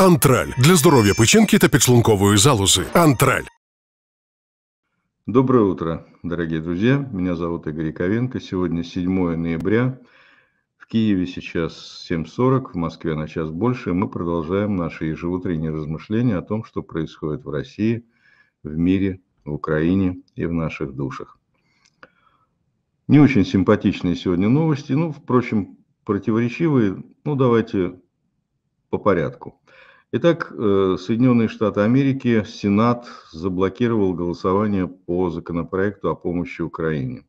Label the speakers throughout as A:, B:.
A: Антраль для здоров'я печінки та підшлункової
B: залози. Антраль. Доброе утро, дорогие друзья. Меня зовут Игорь Яковенко. Сегодня 7 ноября. В Киеве сейчас 7.40, в Москве на час больше. Мы продолжаем наши ежеутренние размышления о том, что происходит в России, в мире, в Украине и в наших душах. Не очень симпатичные сегодня новости, ну, впрочем, противоречивые. Ну, давайте по порядку. Итак, э, Соединенные Штаты Америки, Сенат заблокировал голосование по законопроекту о помощи Украине.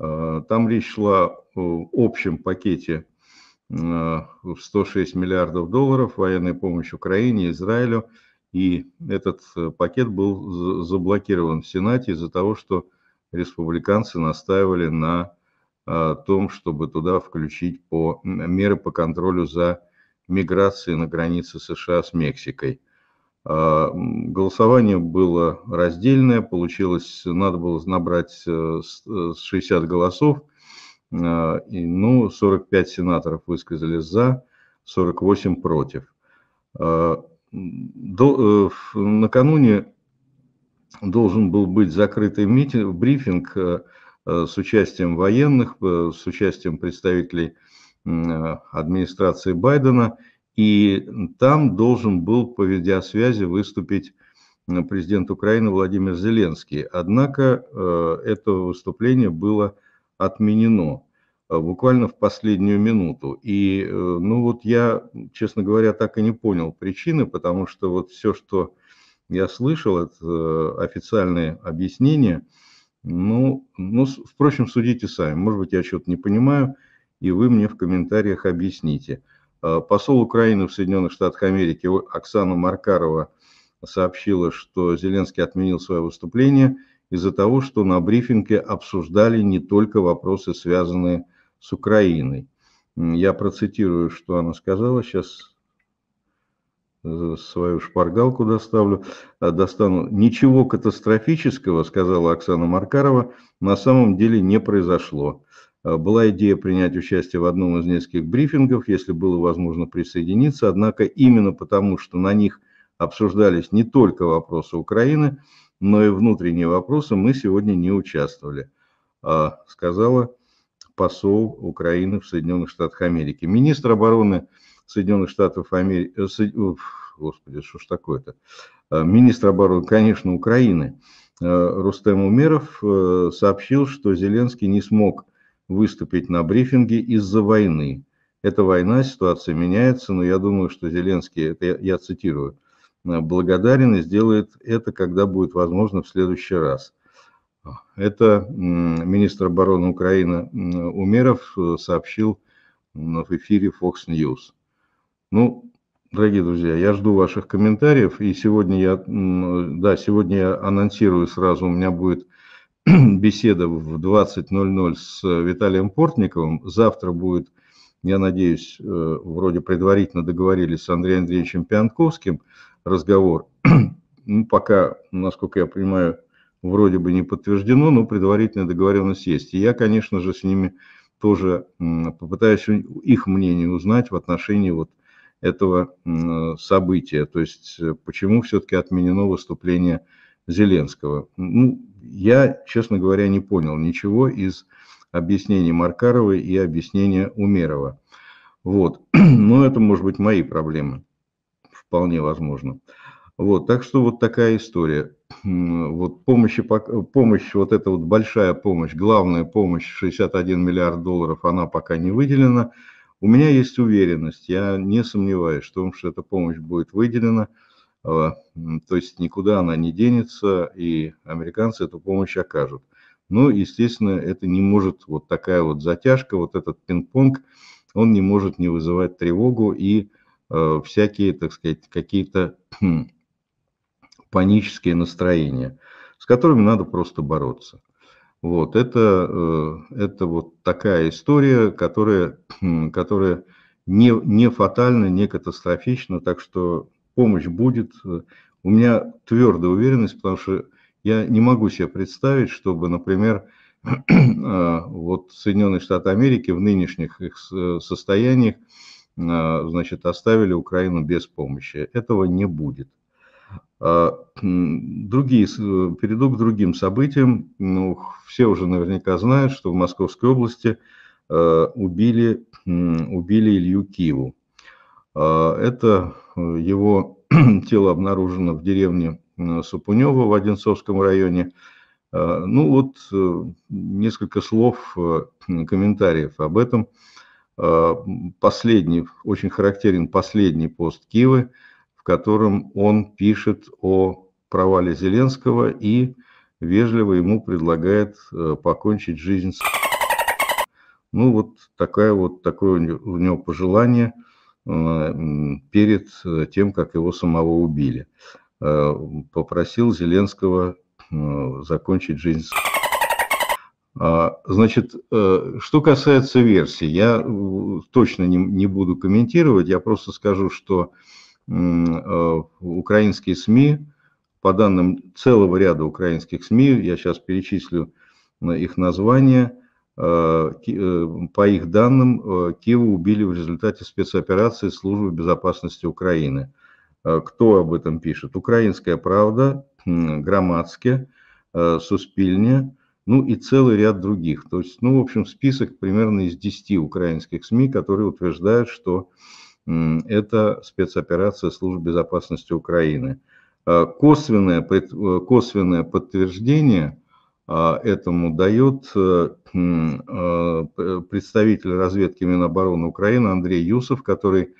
B: Э, там речь шла в общем пакете 106 э, миллиардов долларов военной помощи Украине, Израилю. И этот пакет был заблокирован в Сенате из-за того, что республиканцы настаивали на том, чтобы туда включить по, меры по контролю за миграции на границе США с Мексикой. А, голосование было раздельное, получилось, надо было набрать 60 э, э, голосов, а, и, ну, 45 сенаторов высказали «за», 48 «против». А, до, э, накануне должен был быть закрытый митинг, брифинг с участием военных, с участием представителей Э, администрации Байдена, и там должен был по видеосвязи выступить президент Украины Владимир Зеленский. Однако э, это выступление было отменено э, буквально в последнюю минуту. И, ну вот я, честно говоря, так и не понял причины, потому что вот все, что я слышал, это официальные объяснения, ну, ну, впрочем, судите сами. Может быть, я что-то не понимаю – и вы мне в комментариях объясните. А, посол Украины в Соединенных Штатах Америки Оксана Маркарова сообщила, что Зеленский отменил свое выступление из-за того, что на брифинге обсуждали не только вопросы, связанные с Украиной. Я процитирую, что она сказала. Сейчас э, свою шпаргалку доставлю, э, достану. Ничего катастрофического, сказала Оксана Маркарова, на самом деле не произошло. Э, была идея принять участие в одном из нескольких брифингов, если было возможно присоединиться, однако именно потому, что на них обсуждались не только вопросы Украины, но и внутренние вопросы, мы сегодня не участвовали, э, сказала посол Украины в Соединенных Штатах Америки. Министр обороны Соединенных Штатов Америки, э, господи, что ж такое-то, министр обороны, конечно, Украины, Рустем Умеров сообщил, что Зеленский не смог выступить на брифинге из-за войны. Эта война, ситуация меняется, но я думаю, что Зеленский, это я, я цитирую, «э, благодарен и сделает это, когда будет возможно в следующий раз. Это министр обороны Украины Умеров э, сообщил в эфире Fox News. Ну, дорогие друзья, я жду ваших комментариев. И сегодня я, э, да, сегодня я анонсирую сразу, у меня будет беседа в 20.00 с э, Виталием Портниковым. Завтра будет, я надеюсь, э, вроде предварительно договорились с Андреем Андреевичем Пианковским разговор. Ну, пока, насколько я понимаю, вроде бы не подтверждено, но предварительная договоренность есть. И я, конечно же, с ними тоже попытаюсь их мнение узнать в отношении вот этого события. То есть э, почему все-таки отменено выступление Зеленского. Ну, я, честно говоря, не понял ничего из объяснений Маркарова и объяснения Умерова. Вот. Но ну, это, может быть, мои проблемы. Вполне возможно. Вот, так что вот такая история. Вот помощь, помощь, вот эта вот большая помощь, главная помощь, 61 миллиард долларов, она пока не выделена. У меня есть уверенность, я не сомневаюсь в том, что эта помощь будет выделена. А, то есть никуда она не денется, и американцы эту помощь окажут. Ну, естественно, это не может, вот такая вот затяжка, вот этот пинг-понг, он не может не вызывать тревогу и э, всякие, так сказать, какие-то хм, панические настроения, с которыми надо просто бороться. Вот, это, э, это вот такая история, которая, хм, которая не, не фатальна, не катастрофична, так что помощь будет. У меня твердая уверенность, потому что я не могу себе представить, чтобы, например, э, вот Соединенные Штаты Америки в нынешних их э, состояниях э, значит, оставили Украину без помощи. Этого не будет. А, другие, перейду к другим событиям. Ну, все уже наверняка знают, что в Московской области убили, убили Илью Киеву. А, это э, его тело обнаружено в деревне э, Сапунева в Одинцовском районе. А, ну вот э, несколько слов, комментариев об этом. А, последний, очень характерен последний пост Кивы, в котором он пишет о провале Зеленского и вежливо ему предлагает покончить жизнь с... Ну вот, такая вот такое у него пожелание – Э, перед э, тем, как его самого убили. Э, попросил Зеленского закончить жизнь. А, значит, что касается версии, я точно не, не буду комментировать, я просто скажу, что украинские СМИ, по данным целого ряда украинских СМИ, я сейчас перечислю их названия, Э, э, по их данным, э, Кива убили в результате спецоперации Службы безопасности Украины. Кто об этом пишет? Украинская правда, Громадске, Суспильня, ну и целый ряд других. То есть, ну, в общем, список примерно из 10 украинских СМИ, которые утверждают, что это спецоперация Службы безопасности Украины. Косвенное, косвенное подтверждение – а, этому дает э, а, представитель разведки Минобороны Украины Андрей Юсов, который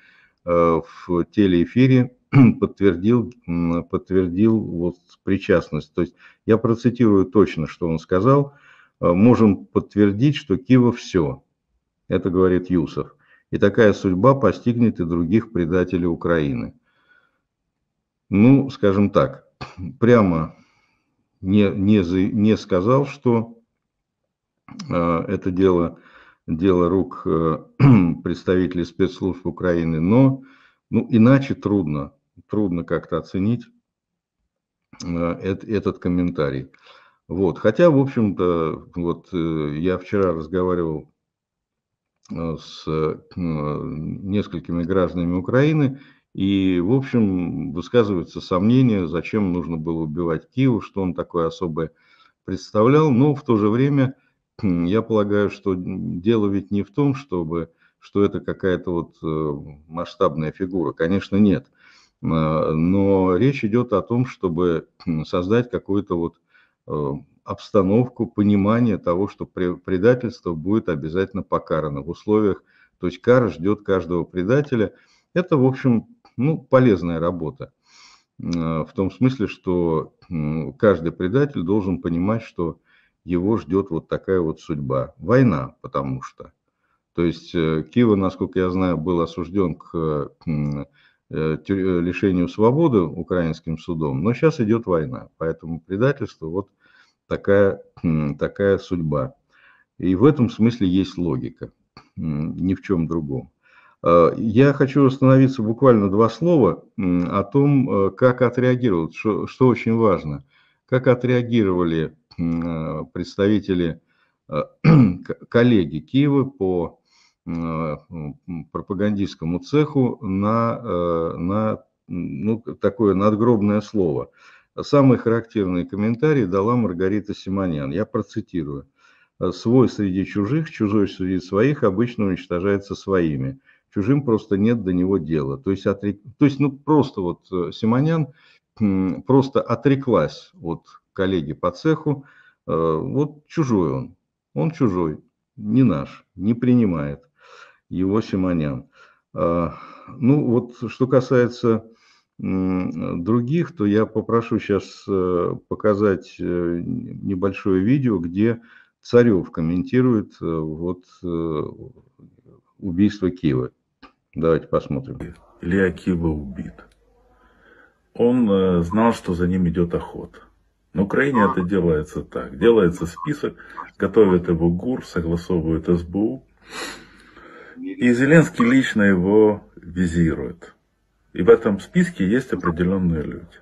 B: э, в телеэфире подтвердил, подтвердил вот причастность. То есть я процитирую точно, что он сказал. «Э, «Можем подтвердить, что Кива все». Это говорит Юсов. «И такая судьба постигнет и других предателей Украины». Ну, скажем так, прямо не, не, не сказал, что э, это дело, дело рук э, представителей спецслужб Украины, но ну, иначе трудно, трудно как-то оценить э, этот, этот комментарий. Вот. Хотя, в общем-то, вот э, я вчера разговаривал э, с э, несколькими гражданами Украины, и, в общем, высказываются сомнения, зачем нужно было убивать Киеву, что он такое особое представлял. Но в то же время я полагаю, что дело ведь не в том, чтобы, что это какая-то вот э, масштабная фигура. Конечно, нет. Э, но речь идет о том, чтобы создать какую-то вот э, обстановку, понимание того, что предательство будет обязательно покарано в условиях, то есть кара ждет каждого предателя. Это, в общем, ну, полезная работа. Э, в том смысле, что каждый предатель должен понимать, что его ждет вот такая вот судьба. Война, потому что. То есть э, Кива, насколько я знаю, был осужден к э, лишению свободы украинским судом, но сейчас идет война, поэтому предательство вот такая, такая судьба. И в этом смысле есть логика, ни в чем другом. Э, я хочу остановиться буквально два слова о том, э, как отреагировал, что, что очень важно, как отреагировали э, представители коллеги Киева по пропагандистскому цеху на, на ну, такое надгробное слово. Самый характерный комментарий дала Маргарита Симонян. Я процитирую. «Свой среди чужих, чужой среди своих обычно уничтожается своими» чужим просто нет до него дела. То есть, отрек... то есть ну, просто вот э, Симонян просто отреклась от коллеги по цеху, э, вот чужой он, он чужой, не наш, не принимает его Симонян. А, ну вот что касается других, то я попрошу сейчас э, показать небольшое видео, где Царев комментирует вот убийство Киева. Давайте посмотрим.
C: Илья убит. Он э, знал, что за ним идет охота. На Украине это делается так. Делается список, готовит его ГУР, согласовывает СБУ. И Зеленский лично его визирует. И в этом списке есть определенные люди.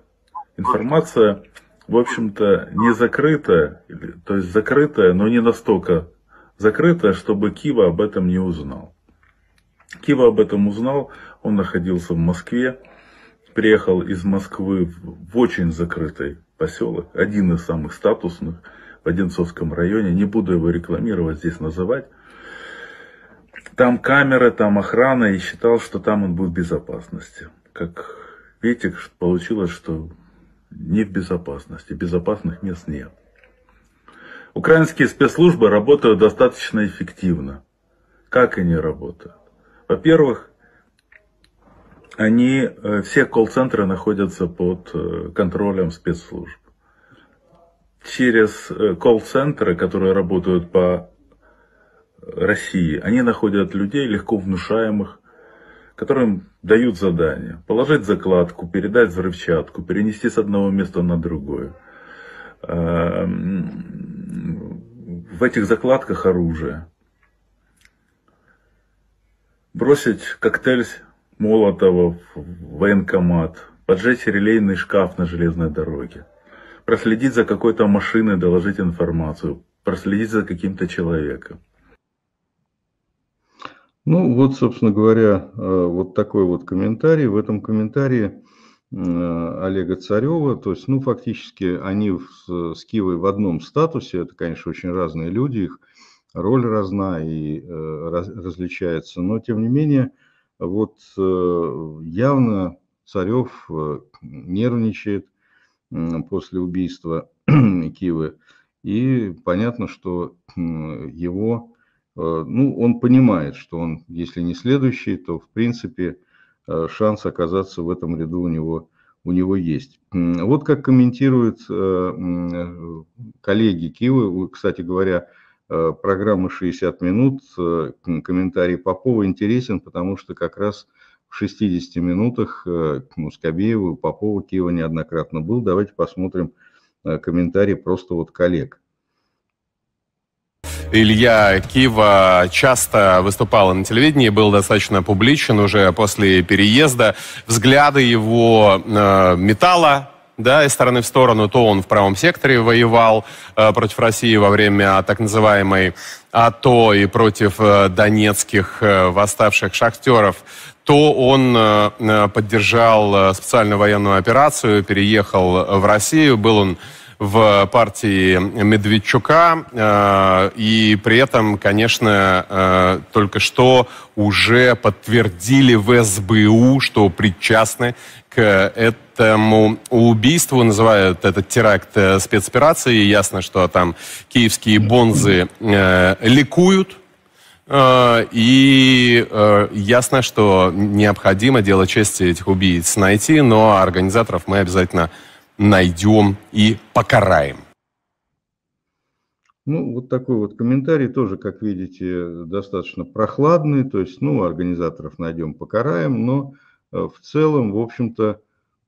C: Информация, в общем-то, не закрытая, то есть закрытая, но не настолько закрытая, чтобы Кива об этом не узнал. Кива об этом узнал, он находился в Москве, приехал из Москвы в очень закрытый поселок, один из самых статусных в Одинцовском районе, не буду его рекламировать, здесь называть. Там камеры, там охрана, и считал, что там он будет в безопасности. Как видите, получилось, что не в безопасности, безопасных мест нет. Украинские спецслужбы работают достаточно эффективно. Как они работают? Во-первых, они, э, все колл-центры находятся под э, контролем спецслужб. Через э, колл-центры, которые работают по России, они находят людей, легко внушаемых, которым дают задание Положить закладку, передать взрывчатку, перенести с одного места на другое. Эм, в этих закладках оружие бросить коктейль Молотова в военкомат, поджечь релейный шкаф на железной дороге, проследить за какой-то машиной, доложить информацию, проследить за каким-то человеком.
B: Ну вот, собственно говоря, э, вот такой вот комментарий. В этом комментарии э, Олега Царева, то есть, ну, фактически они с Кивой в одном статусе, это, конечно, очень разные люди, их роль разна и э, различается. Но, тем не менее, вот э, явно Царев э, нервничает после убийства Кивы. И понятно, что его, ну, он понимает, что он, если не следующий, то, в принципе, шанс оказаться в этом ряду у него, у него есть. Вот как комментируют коллеги Кивы, кстати говоря, Э, программы «60 минут». Э, комментарий Попова интересен, потому что как раз в 60 минутах ну, э, Скобеева, Попова, Киева неоднократно был. Давайте посмотрим комментарий просто вот
A: коллег. Илья Кива часто выступал на телевидении, был достаточно публичен уже после переезда. Взгляды его э, металла да, из стороны в сторону, то он в правом секторе воевал э, против России во время так называемой АТО и против э, донецких э, восставших шахтеров, то он э, э поддержал э, специальную военную операцию, переехал в Россию, был он в партии Медведчука. Э, и при этом, конечно, э, только что уже подтвердили в СБУ, что причастны к этому этому убийству, называют этот теракт э, спецоперацией. Ясно, что там киевские бонзы э, ликуют. Э, и э, ясно, что необходимо дело чести этих убийц найти, но организаторов мы обязательно найдем и покараем.
B: Ну, вот такой вот комментарий тоже, как видите, достаточно прохладный. То есть, ну, организаторов найдем, покараем, но э, в целом, в общем-то,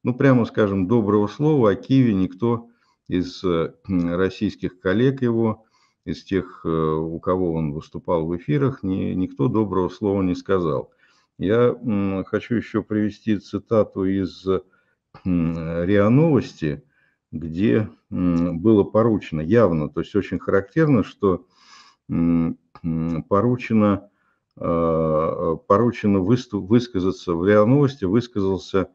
B: ну, прямо скажем, доброго слова о Киеве никто из э, российских коллег его, из тех, э, у кого он выступал в эфирах, ни, никто доброго слова не сказал. Я хочу еще привести цитату из э, РИА Новости, где было поручено явно, то есть очень характерно, что поручено, поручено высказаться в РИА Новости, высказался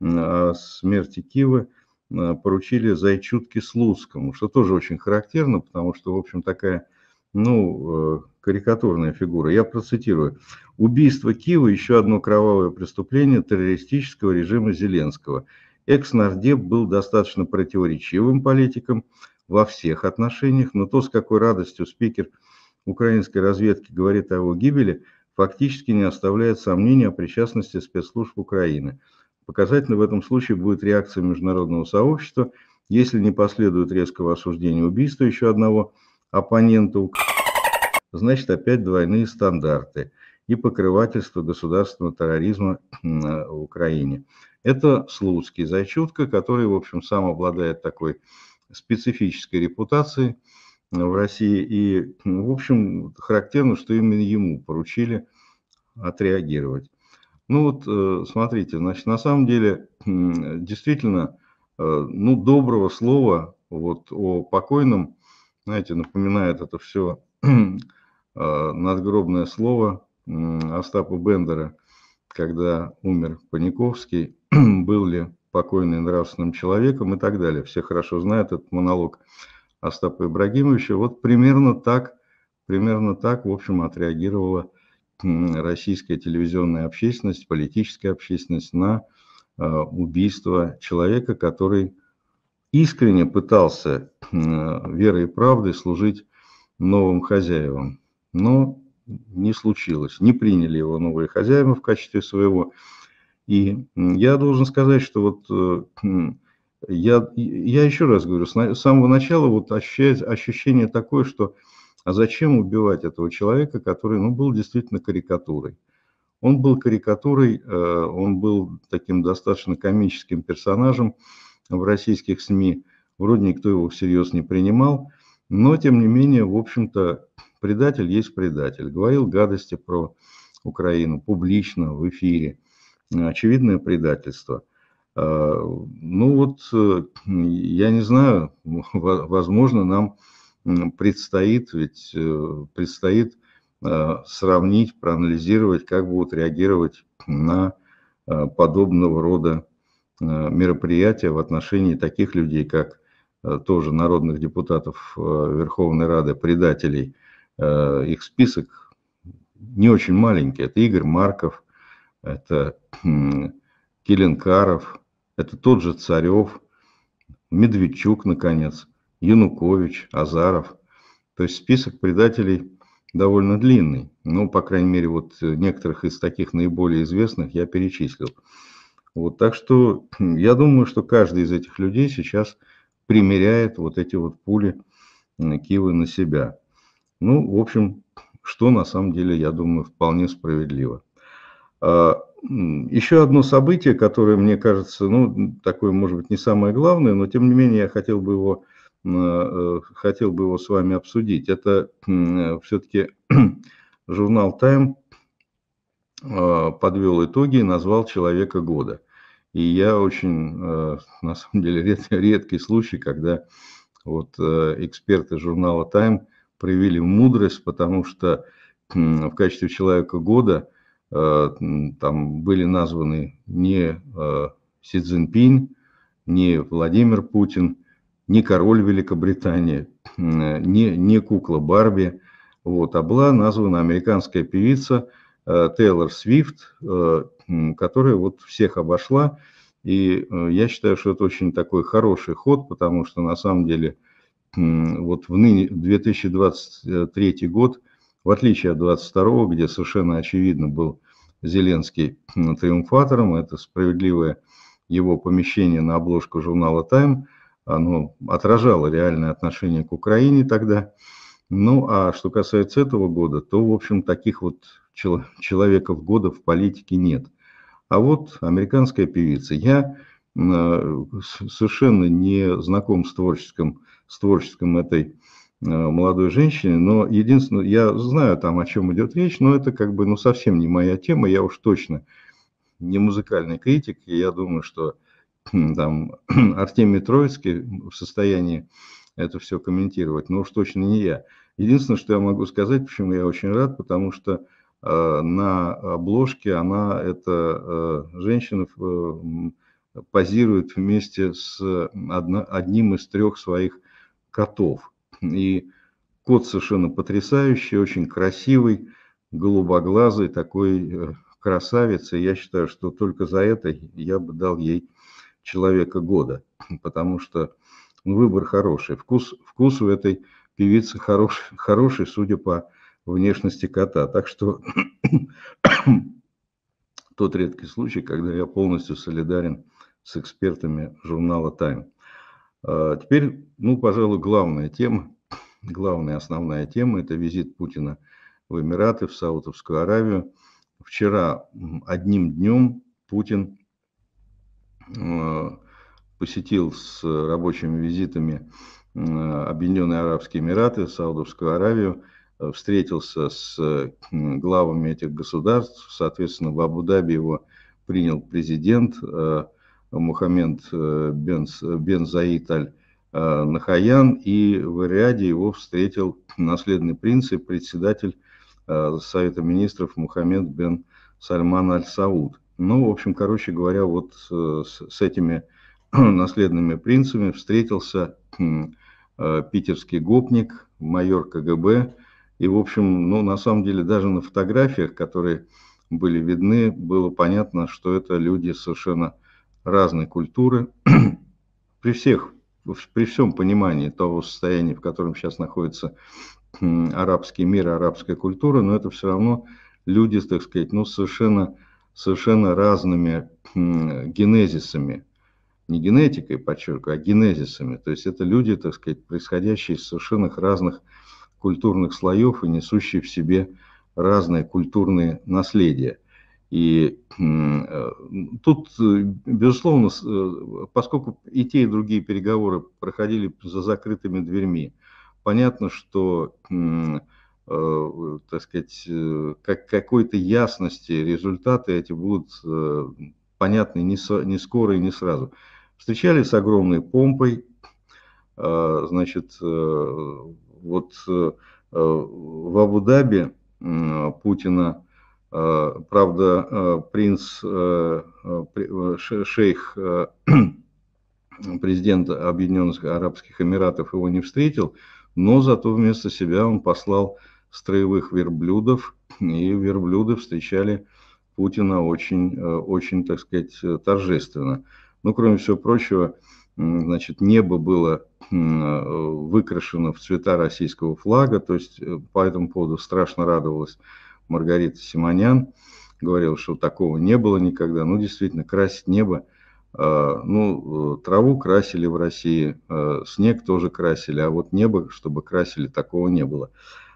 B: а смерти Кивы а, поручили Зайчутке Слуцкому, что тоже очень характерно, потому что, в общем, такая, ну, э, карикатурная фигура. Я процитирую. «Убийство Кива еще одно кровавое преступление террористического режима Зеленского. Экс-нардеп был достаточно противоречивым политиком во всех отношениях, но то, с какой радостью спикер украинской разведки говорит о его гибели, фактически не оставляет сомнений о причастности спецслужб Украины – Показательно в этом случае будет реакция международного сообщества, если не последует резкого осуждения убийства еще одного оппонента значит опять двойные стандарты и покрывательство государственного терроризма э, в Украине. Это Слуцкий зачетка, который, в общем, сам обладает такой специфической репутацией э, в России. И, в общем, характерно, что именно ему поручили отреагировать. Ну вот, э, смотрите, значит, на самом деле, действительно, э, ну, доброго слова вот о покойном, знаете, напоминает это все э, надгробное слово Остапа Бендера, когда умер Паниковский, был ли покойный нравственным человеком и так далее. Все хорошо знают этот монолог Остапа Ибрагимовича. Вот примерно так, примерно так, в общем, отреагировала российская телевизионная общественность, политическая общественность на а, убийство человека, который искренне пытался верой и правдой служить новым хозяевам. Но не случилось. Не приняли его новые хозяева в качестве своего. И я должен сказать, что вот э, я, я еще раз говорю, с самого начала вот ощущение, такое, что а зачем убивать этого человека, который ну, был действительно карикатурой? Он был карикатурой, э, он был таким достаточно комическим персонажем в российских СМИ. Вроде никто его всерьез не принимал, но, тем не менее, в общем-то, предатель есть предатель. Говорил гадости про Украину публично, в эфире. Очевидное предательство. Э, ну вот, э, я не знаю, возможно, нам предстоит, ведь э, предстоит э, сравнить, проанализировать, как будут реагировать на э, подобного рода мероприятия в отношении таких людей, как тоже народных депутатов Верховной Рады, предателей. Их список не очень маленький. Это Игорь Марков, это Келенкаров, это тот же Царев, Медведчук, наконец – Янукович, Азаров. То есть список предателей довольно длинный. Ну, по крайней мере, вот э, некоторых из таких наиболее известных я перечислил. Вот, так что я думаю, что каждый из этих людей сейчас примеряет вот эти вот пули Кивы на себя. Ну, в общем, что на самом деле, я думаю, вполне справедливо. А, еще одно событие, которое, мне кажется, ну, такое, может быть, не самое главное, но тем не менее я хотел бы его Э, хотел бы его с вами обсудить. Это все-таки журнал Time э, подвел итоги и назвал человека года. И я очень, э, на самом деле, ред, редкий случай, когда вот эксперты журнала Time проявили мудрость, потому что в качестве человека года там были названы не Си Цзиньпинь, не Владимир Путин – не король Великобритании, э, не, не кукла Барби. Вот, а была названа американская певица э, Тейлор Свифт, э, которая вот всех обошла. И я считаю, что это очень такой хороший ход, потому что на самом деле вот в ныне 2023 год, в отличие от 2022, где совершенно очевидно был Зеленский триумфатором, это справедливое его помещение на обложку журнала «Тайм», оно отражало реальное отношение к Украине тогда. Ну, а что касается этого года, то, в общем, таких вот чел- человеков года в политике нет. А вот американская певица. Я э, совершенно не знаком с творческим, с творческим этой э, молодой женщине, но единственное, я знаю там, о чем идет речь, но это как бы ну, совсем не моя тема, я уж точно не музыкальный критик, и я думаю, что там Артемий Троицкий в состоянии это все комментировать, но уж точно не я. Единственное, что я могу сказать, почему я очень рад, потому что э, на обложке она, эта э, женщина, э, позирует вместе с одно, одним из трех своих котов. И кот совершенно потрясающий, очень красивый, голубоглазый, такой э, красавец. И я считаю, что только за это я бы дал ей человека года, потому что ну, выбор хороший. Вкус, вкус у этой певицы хороший, хороший, судя по внешности кота. Так что тот редкий случай, когда я полностью солидарен с экспертами журнала Time. А, теперь, ну, пожалуй, главная тема, главная основная тема – это визит Путина в Эмираты, в Саудовскую Аравию. Вчера одним днем Путин Э, посетил с рабочими визитами Объединенные Арабские Эмираты, Саудовскую Аравию, э, встретился с э, главами этих государств. Соответственно, в Абу-Даби его принял президент Мухаммед бен, бен Заид Аль Нахаян, и в Риаде его встретил наследный принц и председатель Совета министров Мухаммед бен Сальман Аль Сауд. Ну, в общем, короче говоря, вот э, с, с этими наследными принцами встретился э, питерский гопник, майор КГБ. И, в общем, ну, на самом деле, даже на фотографиях, которые были видны, было понятно, что это люди совершенно разной культуры. при всех, при всем понимании того состояния, в котором сейчас находится арабский мир, арабская культура, но это все равно люди, так сказать, ну, совершенно совершенно разными генезисами. Не генетикой, подчеркиваю, а генезисами. То есть это люди, так сказать, происходящие из совершенно разных культурных слоев и несущие в себе разные культурные наследия. И э, тут, э, безусловно, э, поскольку и те, и другие переговоры проходили за закрытыми дверьми, понятно, что Э, так сказать, э, как, какой-то ясности результаты эти будут э, понятны не, со, не скоро и не сразу. Встречали с огромной помпой, значит, вот в Абу-Даби Путина, правда, принц, шейх президент Объединенных Арабских Эмиратов его не встретил, но зато вместо себя он послал строевых верблюдов, и верблюды встречали Путина очень, э, очень, так сказать, торжественно. Ну, кроме всего прочего, значит, небо было э, выкрашено в цвета российского флага, то есть э, по этому поводу страшно радовалась Маргарита Симонян, говорила, что такого не было никогда. Ну, действительно, красить небо, ну, траву красили в России, снег тоже красили, а вот небо, чтобы красили, такого не было.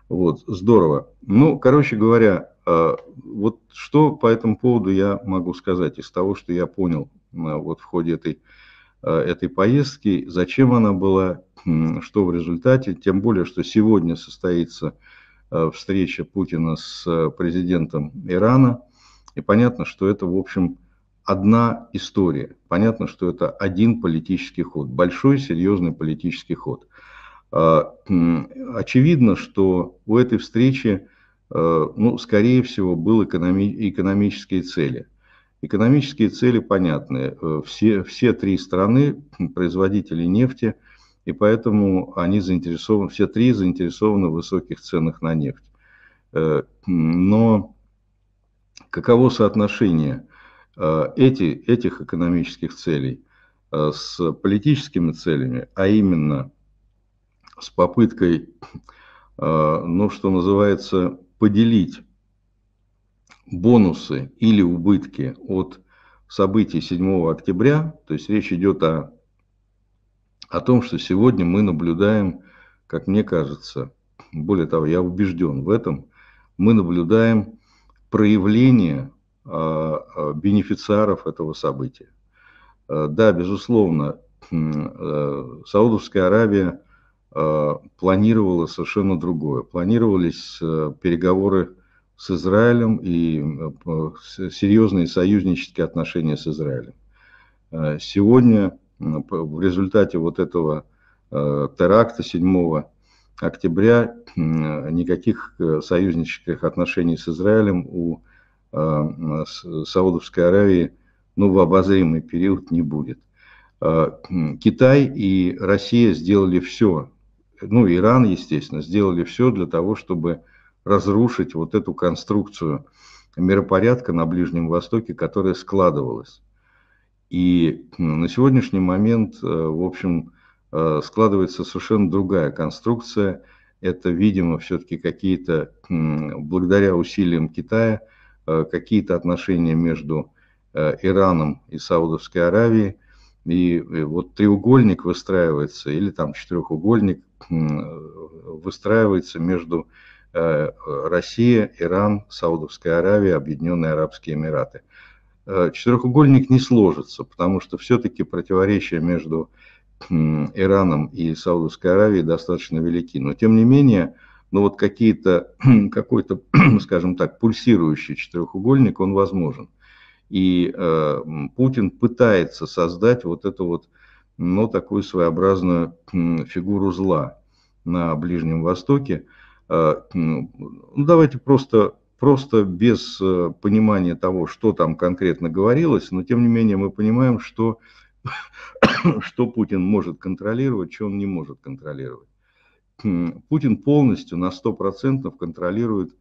B: Вот, здорово. Ну, короче говоря, а, вот что по этому поводу я могу сказать из того, что я понял вот в ходе этой, а, этой поездки, зачем она была, что в результате, тем более, что сегодня состоится а, встреча Путина с президентом Ирана, и понятно, что это, в общем, одна история. Понятно, что это один политический ход, большой серьезный политический ход – а, очевидно, что у этой встречи, э, ну, скорее всего, был экономи- экономические цели. Экономические цели понятны. Э, все, все три страны производители нефти, и поэтому они заинтересованы, все три заинтересованы в высоких ценах на нефть. Э, но каково соотношение эти, этих экономических целей с политическими целями, а именно – с попыткой, э, ну, что называется, поделить бонусы или убытки от событий 7 октября, то есть речь идет о, о том, что сегодня мы наблюдаем, как мне кажется, более того, я убежден в этом, мы наблюдаем проявление э, э, бенефициаров этого события. Да, безусловно, Саудовская Аравия Э, планировала совершенно другое. Планировались э, переговоры с Израилем и э, серьезные союзнические отношения с Израилем. Сегодня в результате вот этого теракта 7 октября никаких союзнических отношений с Израилем у Саудовской Аравии ну, в обозримый период не будет. Китай и Россия сделали все ну, Иран, естественно, сделали все для того, чтобы разрушить вот эту конструкцию миропорядка на Ближнем Востоке, которая складывалась. И ну, на сегодняшний момент, э, в общем, э, складывается совершенно другая конструкция. Это, видимо, все-таки какие-то, благодаря усилиям Китая, э, какие-то отношения между Ираном и Саудовской Аравией – и вот треугольник выстраивается, или там четырехугольник выстраивается между э, Россия, Иран, Саудовская Аравия, Объединенные Арабские Эмираты. Э, четырехугольник не сложится, потому что все-таки противоречия между Ираном и Саудовской Аравией достаточно велики. Но тем не менее, но ну, вот какие-то, какой-то, скажем так, пульсирующий четырехугольник, он возможен. И э, Путин пытается создать вот эту вот, но ну, такую своеобразную фигуру зла на Ближнем Востоке. Э, ну, ну давайте просто, просто без э, понимания того, что там конкретно говорилось, но тем не менее мы понимаем, что, что Путин может контролировать, что он не может контролировать. Путин полностью на 100% контролирует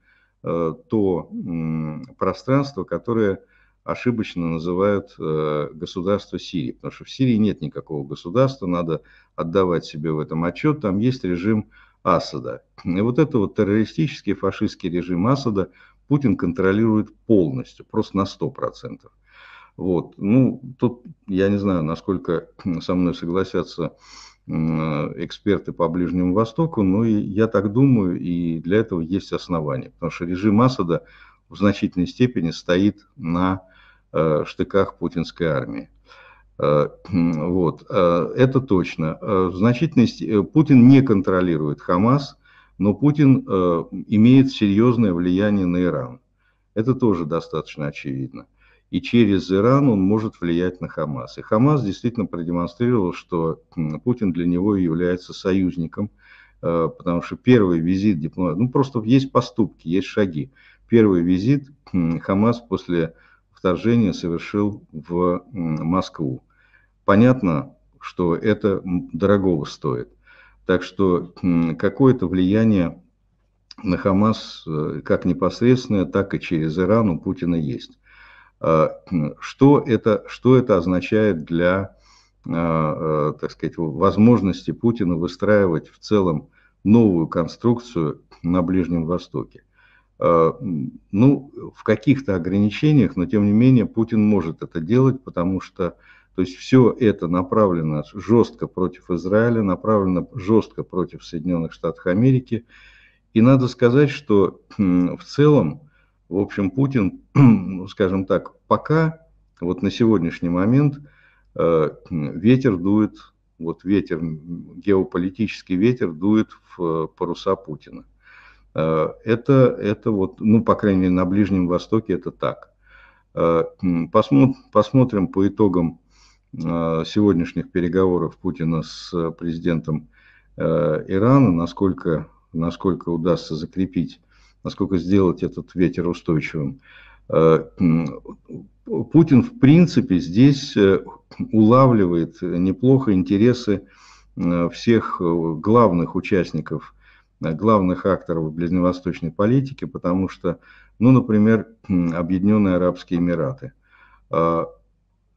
B: э, то э, пространство, которое ошибочно называют э, государство Сирии, потому что в Сирии нет никакого государства, надо отдавать себе в этом отчет, там есть режим Асада. И вот это вот террористический фашистский режим Асада Путин контролирует полностью, просто на 100%. Вот. Ну, тут я не знаю, насколько со мной согласятся эксперты по Ближнему Востоку, но и я так думаю, и для этого есть основания, потому что режим Асада в значительной степени стоит на Э, штыках путинской армии. Э, вот, э, это точно. В значительности Путин не контролирует Хамас, но Путин имеет серьезное влияние на Иран. Это тоже достаточно очевидно. И через Иран он может влиять на Хамас. И Хамас действительно продемонстрировал, что Путин для него является союзником, потому что первый визит дипломат. ну просто есть поступки, есть шаги. Первый визит Хамас после вторжение совершил в Москву. Понятно, что это дорого стоит. Так что какое-то влияние на Хамас э, как непосредственное, так и через Иран у Путина есть. А, что это, что это означает для а, а, так сказать, возможности Путина выстраивать в целом новую конструкцию на Ближнем Востоке? Э, ну, в каких-то ограничениях, но тем не менее Путин может это делать, потому что то есть все это направлено жестко против Израиля, направлено жестко против Соединенных Штатов Америки. И надо сказать, что в целом, в общем, Путин, ну, скажем так, пока, вот на сегодняшний момент, э, ветер дует, вот ветер, геополитический ветер дует в э, паруса Путина. Э, это, это вот, ну, по крайней мере, на Ближнем Востоке это так. Э, посмотрим по итогам э, сегодняшних переговоров Путина с президентом Ирана, насколько, насколько удастся закрепить, насколько сделать этот ветер устойчивым. Путин, в принципе, здесь улавливает неплохо интересы всех главных участников Э, главных акторов ближневосточной политики, потому что, ну, например, Объединенные Арабские Эмираты а,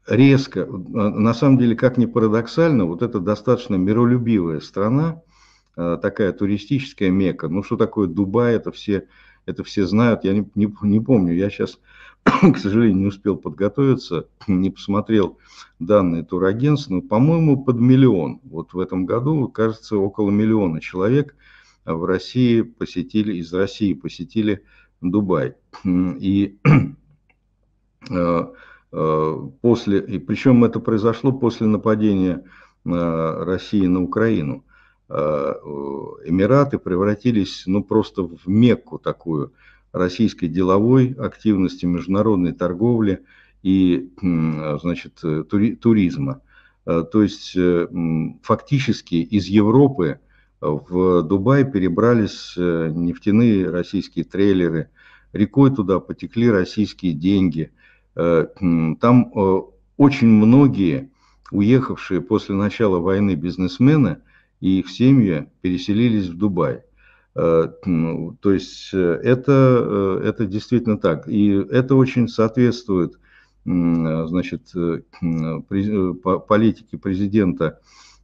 B: резко, э, на самом деле, как ни парадоксально, вот эта достаточно миролюбивая страна, э, такая туристическая мека, ну что такое Дубай, это все, это все знают, я не, не, не помню, я сейчас, к сожалению, не успел подготовиться, не посмотрел данные турагентства. но, по-моему, под миллион, вот в этом году, кажется, около миллиона человек – в России посетили, из России посетили Дубай. И э, э, после, и причем это произошло после нападения э, России на Украину. Эмираты превратились ну, просто в мекку такую российской деловой активности, международной торговли и значит, туризма. То есть фактически из Европы в Дубай перебрались э, нефтяные российские трейлеры, рекой туда потекли российские деньги. Э, там э, очень многие уехавшие после начала войны бизнесмены и их семьи переселились в Дубай. То есть это, это действительно так. И это очень соответствует значит, политике президента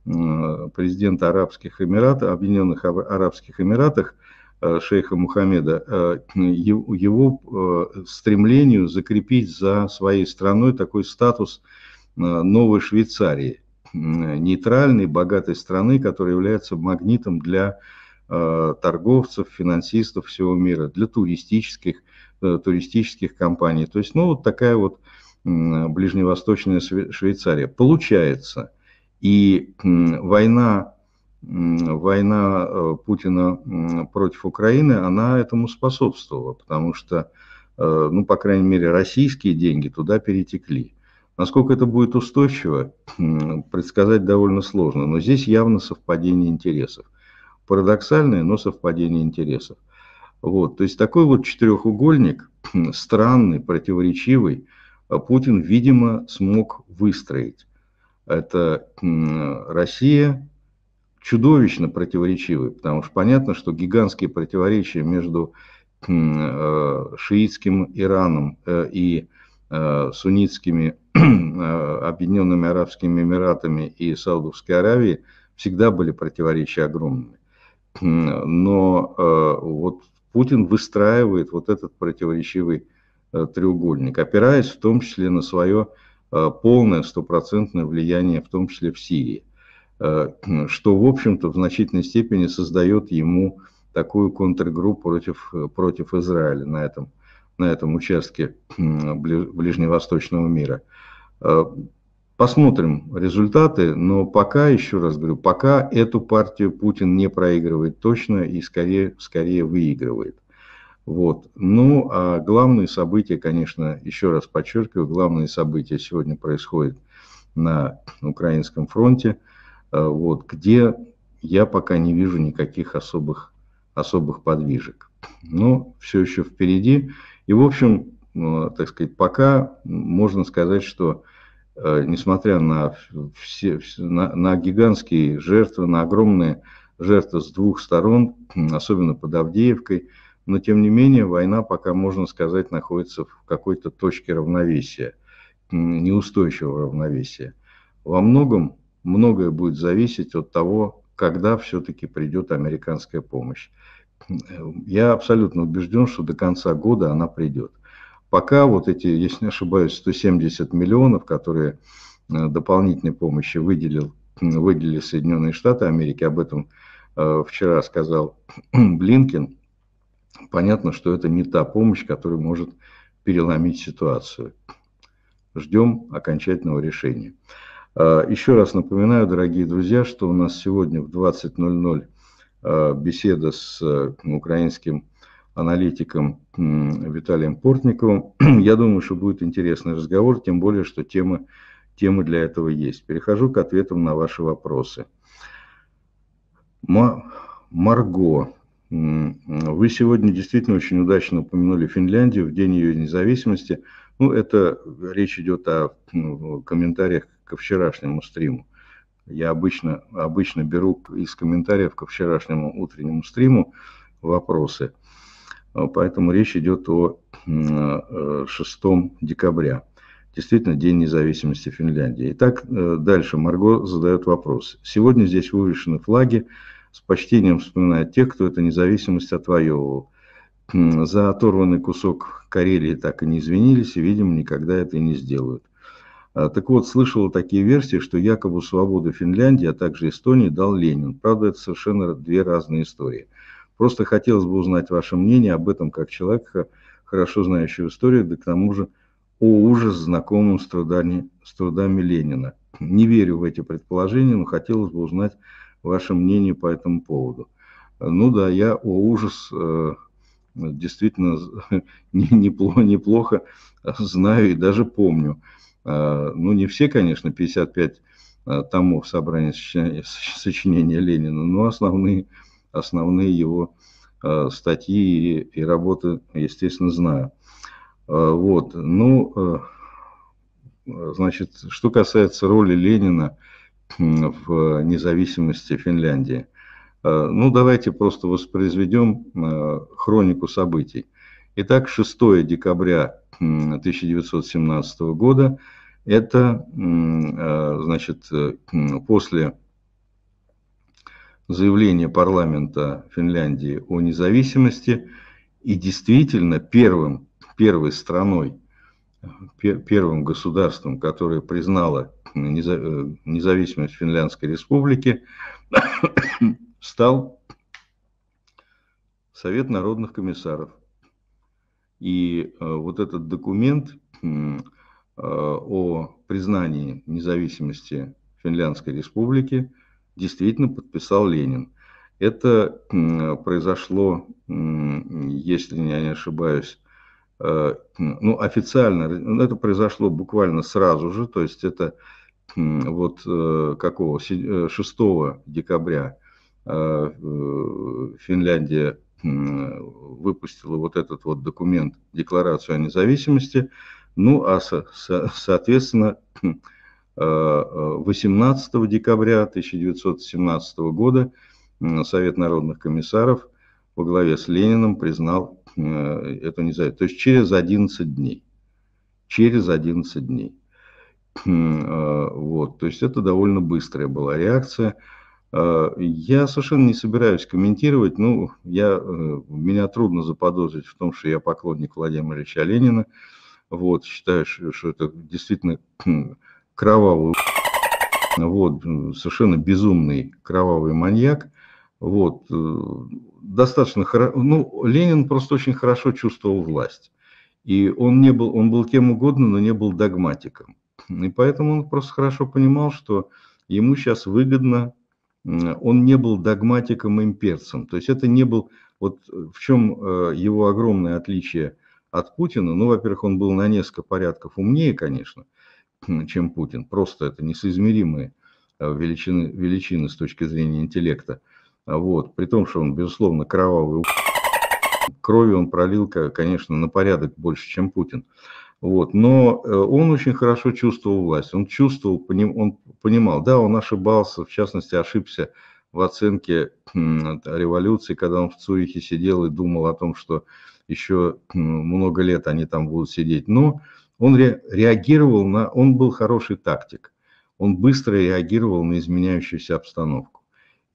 B: президента Арабских Эмиратов, Объединенных Арабских Эмиратах, э, шейха Мухаммеда, э, его э, стремлению закрепить за своей страной такой статус новой Швейцарии, нейтральной, богатой страны, которая является магнитом для торговцев, финансистов всего мира, для туристических, туристических компаний. То есть, ну, вот такая вот ближневосточная Швейцария. Получается – и война, война э, Путина против Украины, она этому способствовала, потому что, э, ну, по крайней мере, российские деньги туда перетекли. Насколько это будет устойчиво, предсказать довольно сложно, но здесь явно совпадение интересов. Парадоксальное, но совпадение интересов. Вот, то есть такой вот четырехугольник, странный, противоречивый, э, Путин, видимо, смог выстроить это Россия чудовищно противоречивы, потому что понятно, что гигантские противоречия между э, шиитским Ираном э, и э, суннитскими Объединенными Арабскими Эмиратами и Саудовской Аравией всегда были противоречия огромными. Но вот Путин выстраивает вот этот противоречивый треугольник, опираясь в том числе на свое Э, полное стопроцентное влияние, в том числе в Сирии, э, что, в общем-то, в значительной степени создает ему такую контргруппу против, против Израиля на этом, на этом участке ближневосточного мира. Э, посмотрим результаты, но пока, еще раз говорю, пока эту партию Путин не проигрывает точно и скорее, скорее выигрывает. Вот. Ну, а главные события, конечно, еще раз подчеркиваю, главные события сегодня происходят на украинском фронте, а, вот, где я пока не вижу никаких особых, особых подвижек. Но все еще впереди. И, в общем, ну, так сказать, пока можно сказать, что а, несмотря на, все, на, на гигантские жертвы, на огромные жертвы с двух сторон, особенно под Авдеевкой, но тем не менее война пока, можно сказать, находится в какой-то точке равновесия, неустойчивого равновесия. Во многом многое будет зависеть от того, когда все-таки придет американская помощь. Э, я абсолютно убежден, что до конца года она придет. Пока вот эти, если не ошибаюсь, 170 миллионов, которые э, дополнительной помощи выделил, выделили Соединенные Штаты Америки, об этом э, вчера сказал Блинкин, понятно, что это не та помощь, которая может переломить ситуацию. Ждем окончательного решения. А, еще раз напоминаю, дорогие друзья, что у нас сегодня в 20.00 а, беседа с э, украинским аналитиком Виталием Портниковым. Я думаю, что будет интересный разговор, тем более, что тема, темы для этого есть. Перехожу к ответам на ваши вопросы. Марго вы сегодня действительно очень удачно упомянули Финляндию в день ее независимости. Ну, это речь идет о ну, комментариях ко вчерашнему стриму. Я обычно, обычно беру из комментариев ко вчерашнему утреннему стриму вопросы. Э, поэтому речь идет о 6 э, декабря. Действительно, День независимости Финляндии. Итак, э, дальше Марго задает вопрос. Сегодня здесь вывешены флаги с почтением вспоминают тех, кто эту независимость отвоевывал. За оторванный кусок Карелии так и не извинились, и, видимо, никогда это и не сделают. А, так вот, слышала такие версии, что якобы свободу Финляндии, а также Эстонии дал Ленин. Правда, это совершенно две разные истории. Просто хотелось бы узнать ваше мнение об этом как человек хорошо знающий историю, да к тому же о ужас знакомым с, трудами, с трудами Ленина. Не верю в эти предположения, но хотелось бы узнать ваше мнение по этому поводу. Ну да, я, о ужас, э, действительно неплохо, неплохо знаю и даже помню. А, ну, не все, конечно, 55 а, томов собрания сочинения Ленина, но основные, основные его а, статьи и, и работы, естественно, знаю. Вот, ну, э, значит, что касается роли Ленина – в независимости Финляндии. Э, ну, давайте просто воспроизведем э, хронику событий. Итак, 6 декабря 1917 года – это, э, значит, после заявления парламента Финляндии о независимости, и действительно первым, первой страной, первым государством, которое признало Э, независимость Финляндской республики, стал Совет народных комиссаров. И э, вот этот документ э, о признании независимости Финляндской республики действительно подписал Ленин. Это произошло, если я не ошибаюсь, ну, официально, ну, это произошло буквально сразу же, то есть это вот э, какого 6 э, декабря э, Финляндия выпустила вот этот вот документ, декларацию о независимости, ну а, соответственно, 18 декабря 1917 года Совет народных комиссаров во главе с Лениным признал эту независимость. То есть через 11 дней. Через 11 дней. Э, вот, то есть это довольно быстрая была реакция. Э, я совершенно не собираюсь комментировать, ну, я, э, меня трудно заподозрить в том, что я поклонник Владимира Ильича Ленина, вот, считаю, что это действительно кровавый, вот, совершенно безумный кровавый маньяк, вот, достаточно хорошо, ну, Ленин просто очень хорошо чувствовал власть, и он не был, он был кем угодно, но не был догматиком, и поэтому он просто хорошо понимал, что ему сейчас выгодно, он не был догматиком и имперцем. То есть это не был, вот в чем э, его огромное отличие от Путина. Ну, во-первых, он был на несколько порядков умнее, конечно, чем Путин. Просто это несоизмеримые э, величины, величины с точки зрения интеллекта. Вот. При том, что он, безусловно, кровавый крови он пролил, конечно, на порядок больше, чем Путин. Вот. Но э, он очень хорошо чувствовал власть, он чувствовал, он понимал, да, он ошибался, в частности, ошибся в оценке революции, когда он в Цюрихе сидел и думал о том, что еще много лет они там будут сидеть. Но он реагировал на, он был хороший тактик, он быстро реагировал на изменяющуюся обстановку.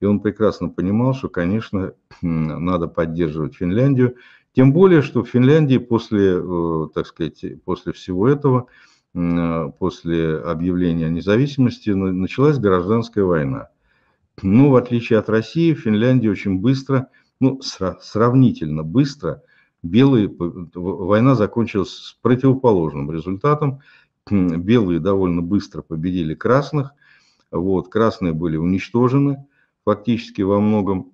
B: И он прекрасно понимал, что, конечно, надо поддерживать Финляндию, тем более, что в Финляндии после, э, так сказать, после всего этого, э, после объявления независимости началась гражданская война. Но ну, в отличие от России, в Финляндии очень быстро, ну, сравнительно быстро, белые, война закончилась с противоположным результатом. Белые довольно быстро победили красных, вот, красные были уничтожены – фактически во многом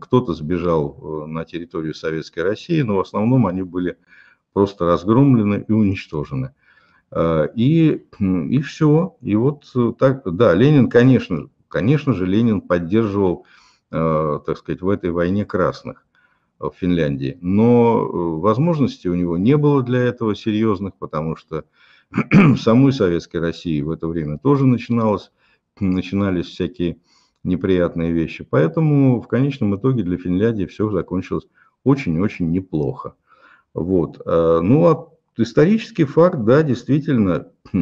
B: кто-то сбежал э, на территорию Советской России, но в основном они были просто разгромлены и уничтожены. Э, и, и все. И вот э, так, да, Ленин, конечно, конечно же, Ленин поддерживал, так сказать, в этой войне красных в Финляндии. Но возможности у него не было для этого серьезных, потому что в самой Советской России в это время тоже начиналось, начинались всякие неприятные вещи. Поэтому в конечном итоге для Финляндии все закончилось очень-очень неплохо. Вот. Э, ну, а исторический факт, да, действительно,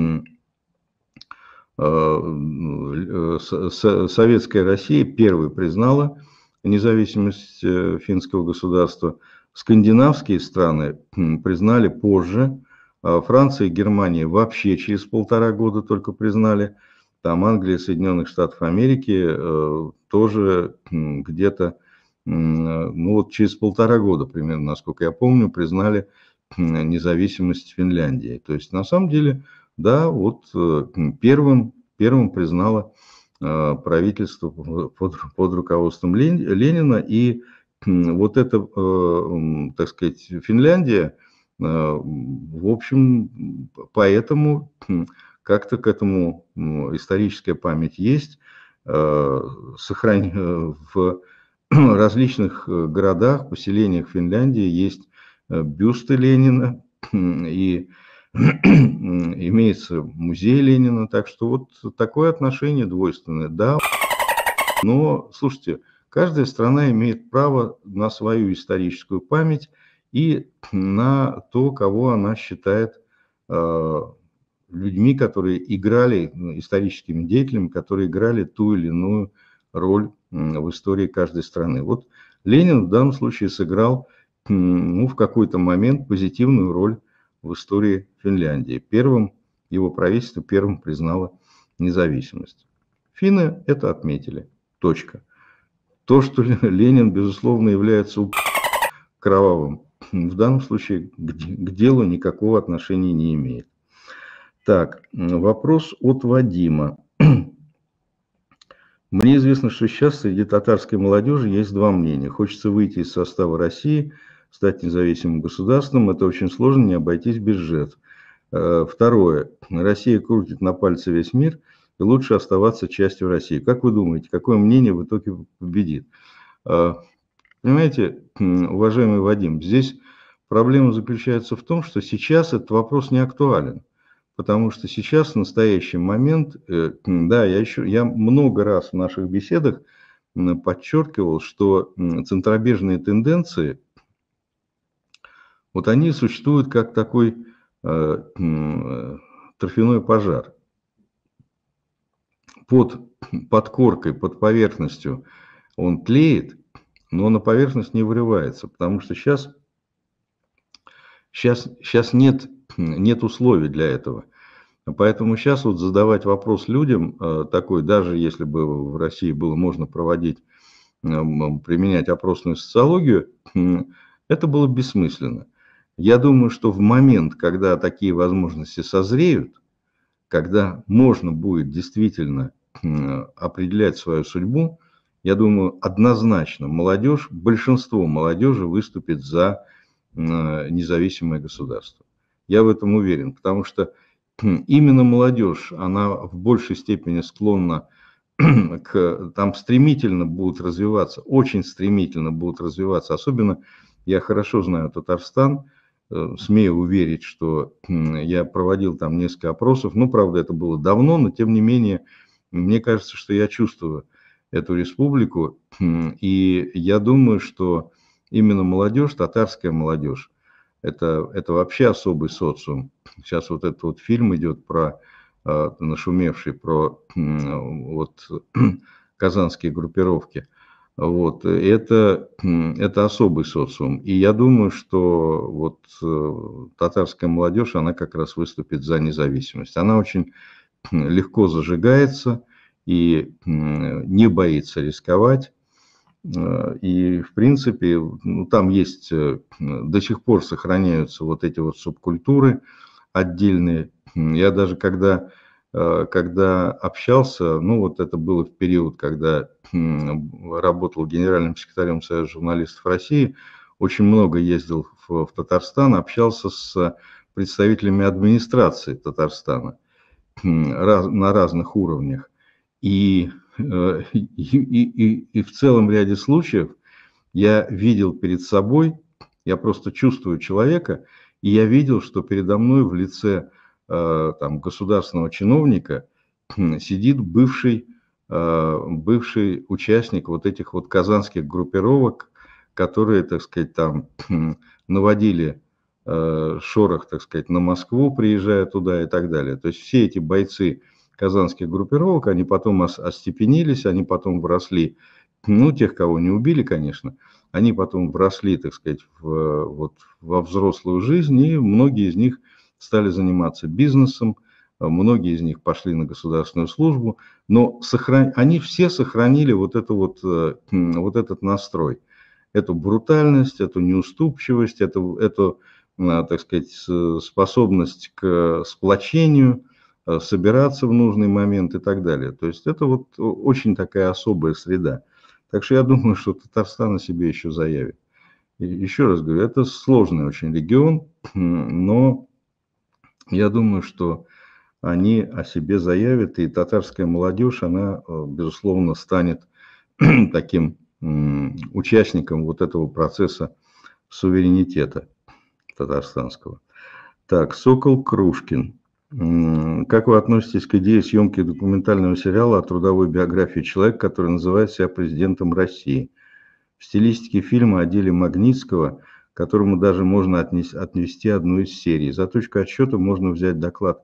B: э, Советская Россия первой признала независимость э, финского государства. Скандинавские страны признали позже. А Франция и Германия вообще через полтора года только признали там Англия, Соединенных Штатов Америки э, тоже где-то, ну вот через полтора года примерно, насколько я помню, признали независимость Финляндии. То есть на самом деле, да, вот э, первым, первым признало э, правительство под, под руководством Ленина. И вот эта, так сказать, Финляндия, в общем, поэтому как-то к этому историческая память есть. Э, Сохран... Э, в различных э, городах, поселениях Финляндии есть бюсты Ленина и имеется музей Ленина. Так что вот такое отношение двойственное. Да, но, слушайте, каждая страна имеет право на свою историческую память и на то, кого она считает людьми, которые играли, ну, историческими деятелями, которые играли ту или иную роль в истории каждой страны. Вот Ленин в данном случае сыграл ну, в какой-то момент позитивную роль в истории Финляндии. Первым его правительство первым признало независимость. Финны это отметили. Точка. То, что Ленин, безусловно, является кровавым, в данном случае к делу никакого отношения не имеет. Так, вопрос от Вадима. Мне известно, что сейчас среди татарской молодежи есть два мнения. Хочется выйти из состава России, стать независимым государством. Это очень сложно, не обойтись без жертв. Э, второе. Россия крутит на пальце весь мир, и лучше оставаться частью России. Как вы думаете, какое мнение в итоге победит? Э, понимаете, уважаемый Вадим, здесь проблема заключается в том, что сейчас этот вопрос не актуален потому что сейчас, в настоящий момент, э, да, я еще, я много раз в наших беседах подчеркивал, что центробежные тенденции, вот они существуют как такой э, э, торфяной пожар. Под подкоркой, под поверхностью он тлеет, но на поверхность не вырывается, потому что сейчас, сейчас, сейчас нет нет условий для этого. Поэтому сейчас вот задавать вопрос людям э, такой, даже если бы в России было можно проводить, эм, эм, применять опросную социологию, э, это было бессмысленно. Я думаю, что в момент, когда такие возможности созреют, когда можно будет действительно э, определять свою судьбу, я думаю, однозначно молодежь, большинство молодежи выступит за независимое государство. Я в этом уверен, потому что хм, именно молодежь, она в большей степени склонна к, там стремительно будут развиваться, очень стремительно будут развиваться, особенно я хорошо знаю Татарстан, э, смею уверить, что хм, я проводил там несколько опросов, ну, правда, это было давно, но тем не менее, мне кажется, что я чувствую эту республику, хм, и я думаю, что именно молодежь, татарская молодежь, это, это вообще особый социум. Сейчас вот этот вот фильм идет про э, нашумевший, про э, вот казанские группировки. Вот, это, это особый социум. И я думаю, что вот э, татарская молодежь, она как раз выступит за независимость. Она очень легко зажигается и не боится рисковать Э, и, в принципе, ну, там есть, э, до сих пор сохраняются вот эти вот субкультуры отдельные. Я даже когда, э, когда общался, ну вот это было в период, когда работал генеральным секретарем Союза журналистов России, очень много ездил в, в Татарстан, общался с представителями администрации Татарстана раз, на разных уровнях. И, э, и, и, и в целом ряде случаев я видел перед собой, я просто чувствую человека, и я видел, что передо мной в лице э, там, государственного чиновника сидит бывший, э, бывший участник вот этих вот казанских группировок, которые, так сказать, там наводили э, шорох, так сказать, на Москву, приезжая туда и так далее. То есть все эти бойцы казанских группировок, они потом остепенились, они потом вросли, ну, тех, кого не убили, конечно, они потом вросли, так сказать, в, вот, во взрослую жизнь, и многие из них стали заниматься бизнесом, а многие из них пошли на государственную службу, но сохран... они все сохранили вот, это вот, э, вот этот настрой, эту брутальность, эту неуступчивость, эту, эту э, так сказать, способность к сплочению – Э, собираться в нужный момент и так далее. То есть это вот очень такая особая среда. Так что я думаю, что Татарстан о себе еще заявит. еще раз говорю, это сложный очень регион, но я думаю, что они о себе заявят, и татарская молодежь, она, э, безусловно, станет таким участником вот этого процесса суверенитета татарстанского. Так, Сокол Крушкин. Как вы относитесь к идее съемки документального сериала о трудовой биографии человека, который называет себя президентом России? В стилистике фильма о деле Магнитского, которому даже можно отнести одну из серий. За точку отсчета можно взять доклад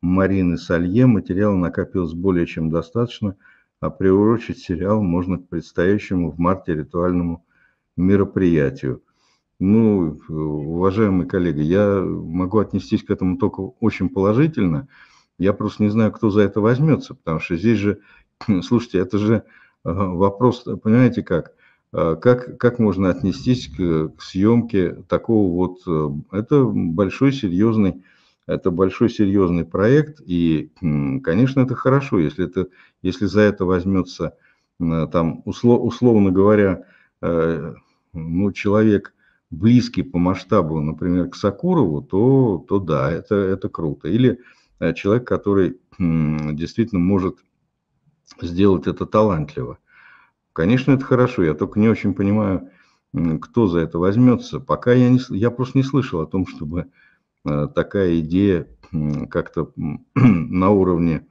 B: Марины Салье. Материала накопилось более чем достаточно, а приурочить сериал можно к предстоящему в марте ритуальному мероприятию – ну, э, уважаемые коллеги, я могу отнестись к этому только очень положительно. Я просто не знаю, кто за это возьмется, потому что здесь же, слушайте, это же э, вопрос, понимаете как, а, как, как можно отнестись к, к съемке такого вот, э, это большой серьезный, это большой серьезный проект, и, конечно, это хорошо, если, это, если за это возьмется, там, услов, условно говоря, ну, человек – близкий по масштабу, например, к Сакурову, то, то да, это, это круто. Или э, человек, который действительно может сделать это талантливо. Конечно, это хорошо, я только не очень понимаю, кто за это возьмется. Пока я, не, я просто не слышал о том, чтобы э, такая идея как-то на уровне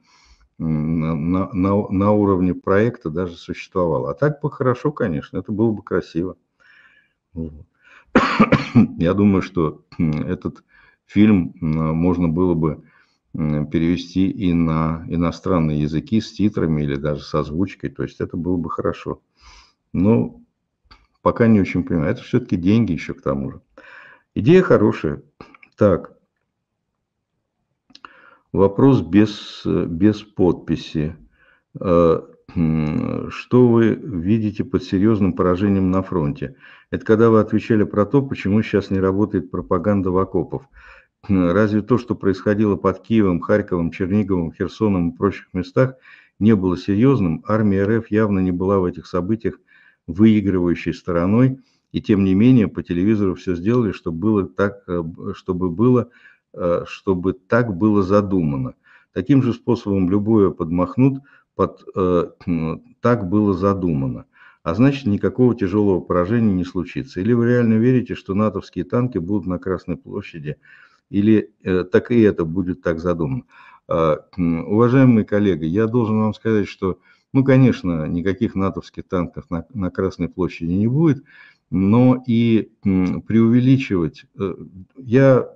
B: на, на, на уровне проекта даже существовала. А так бы хорошо, конечно, это было бы красиво. Вот. Я думаю, что этот фильм можно было бы перевести и на иностранные языки с титрами или даже с озвучкой. То есть это было бы хорошо. Но ну, пока не очень понимаю. Это все-таки деньги еще к тому же. Идея хорошая. Так. Вопрос без, без подписи. Э, что вы видите под серьезным поражением на фронте? Это когда вы отвечали про то, почему сейчас не работает пропаганда в окопов. Разве то, что происходило под Киевом, Харьковом, Черниговым, Херсоном и прочих местах, не было серьезным? Армия РФ явно не была в этих событиях выигрывающей стороной, и тем не менее по телевизору все сделали, э, чтобы было так, чтобы было, чтобы так было задумано. Таким же способом любое подмахнут – под, э, ну, так было задумано. А значит, никакого тяжелого поражения не случится. Или вы реально верите, что натовские танки будут на Красной площади, или э, так и это будет так задумано. Э, уважаемые коллеги, я должен вам сказать, что, ну, конечно, никаких натовских танков на, на Красной площади не будет, но и э, преувеличивать э, я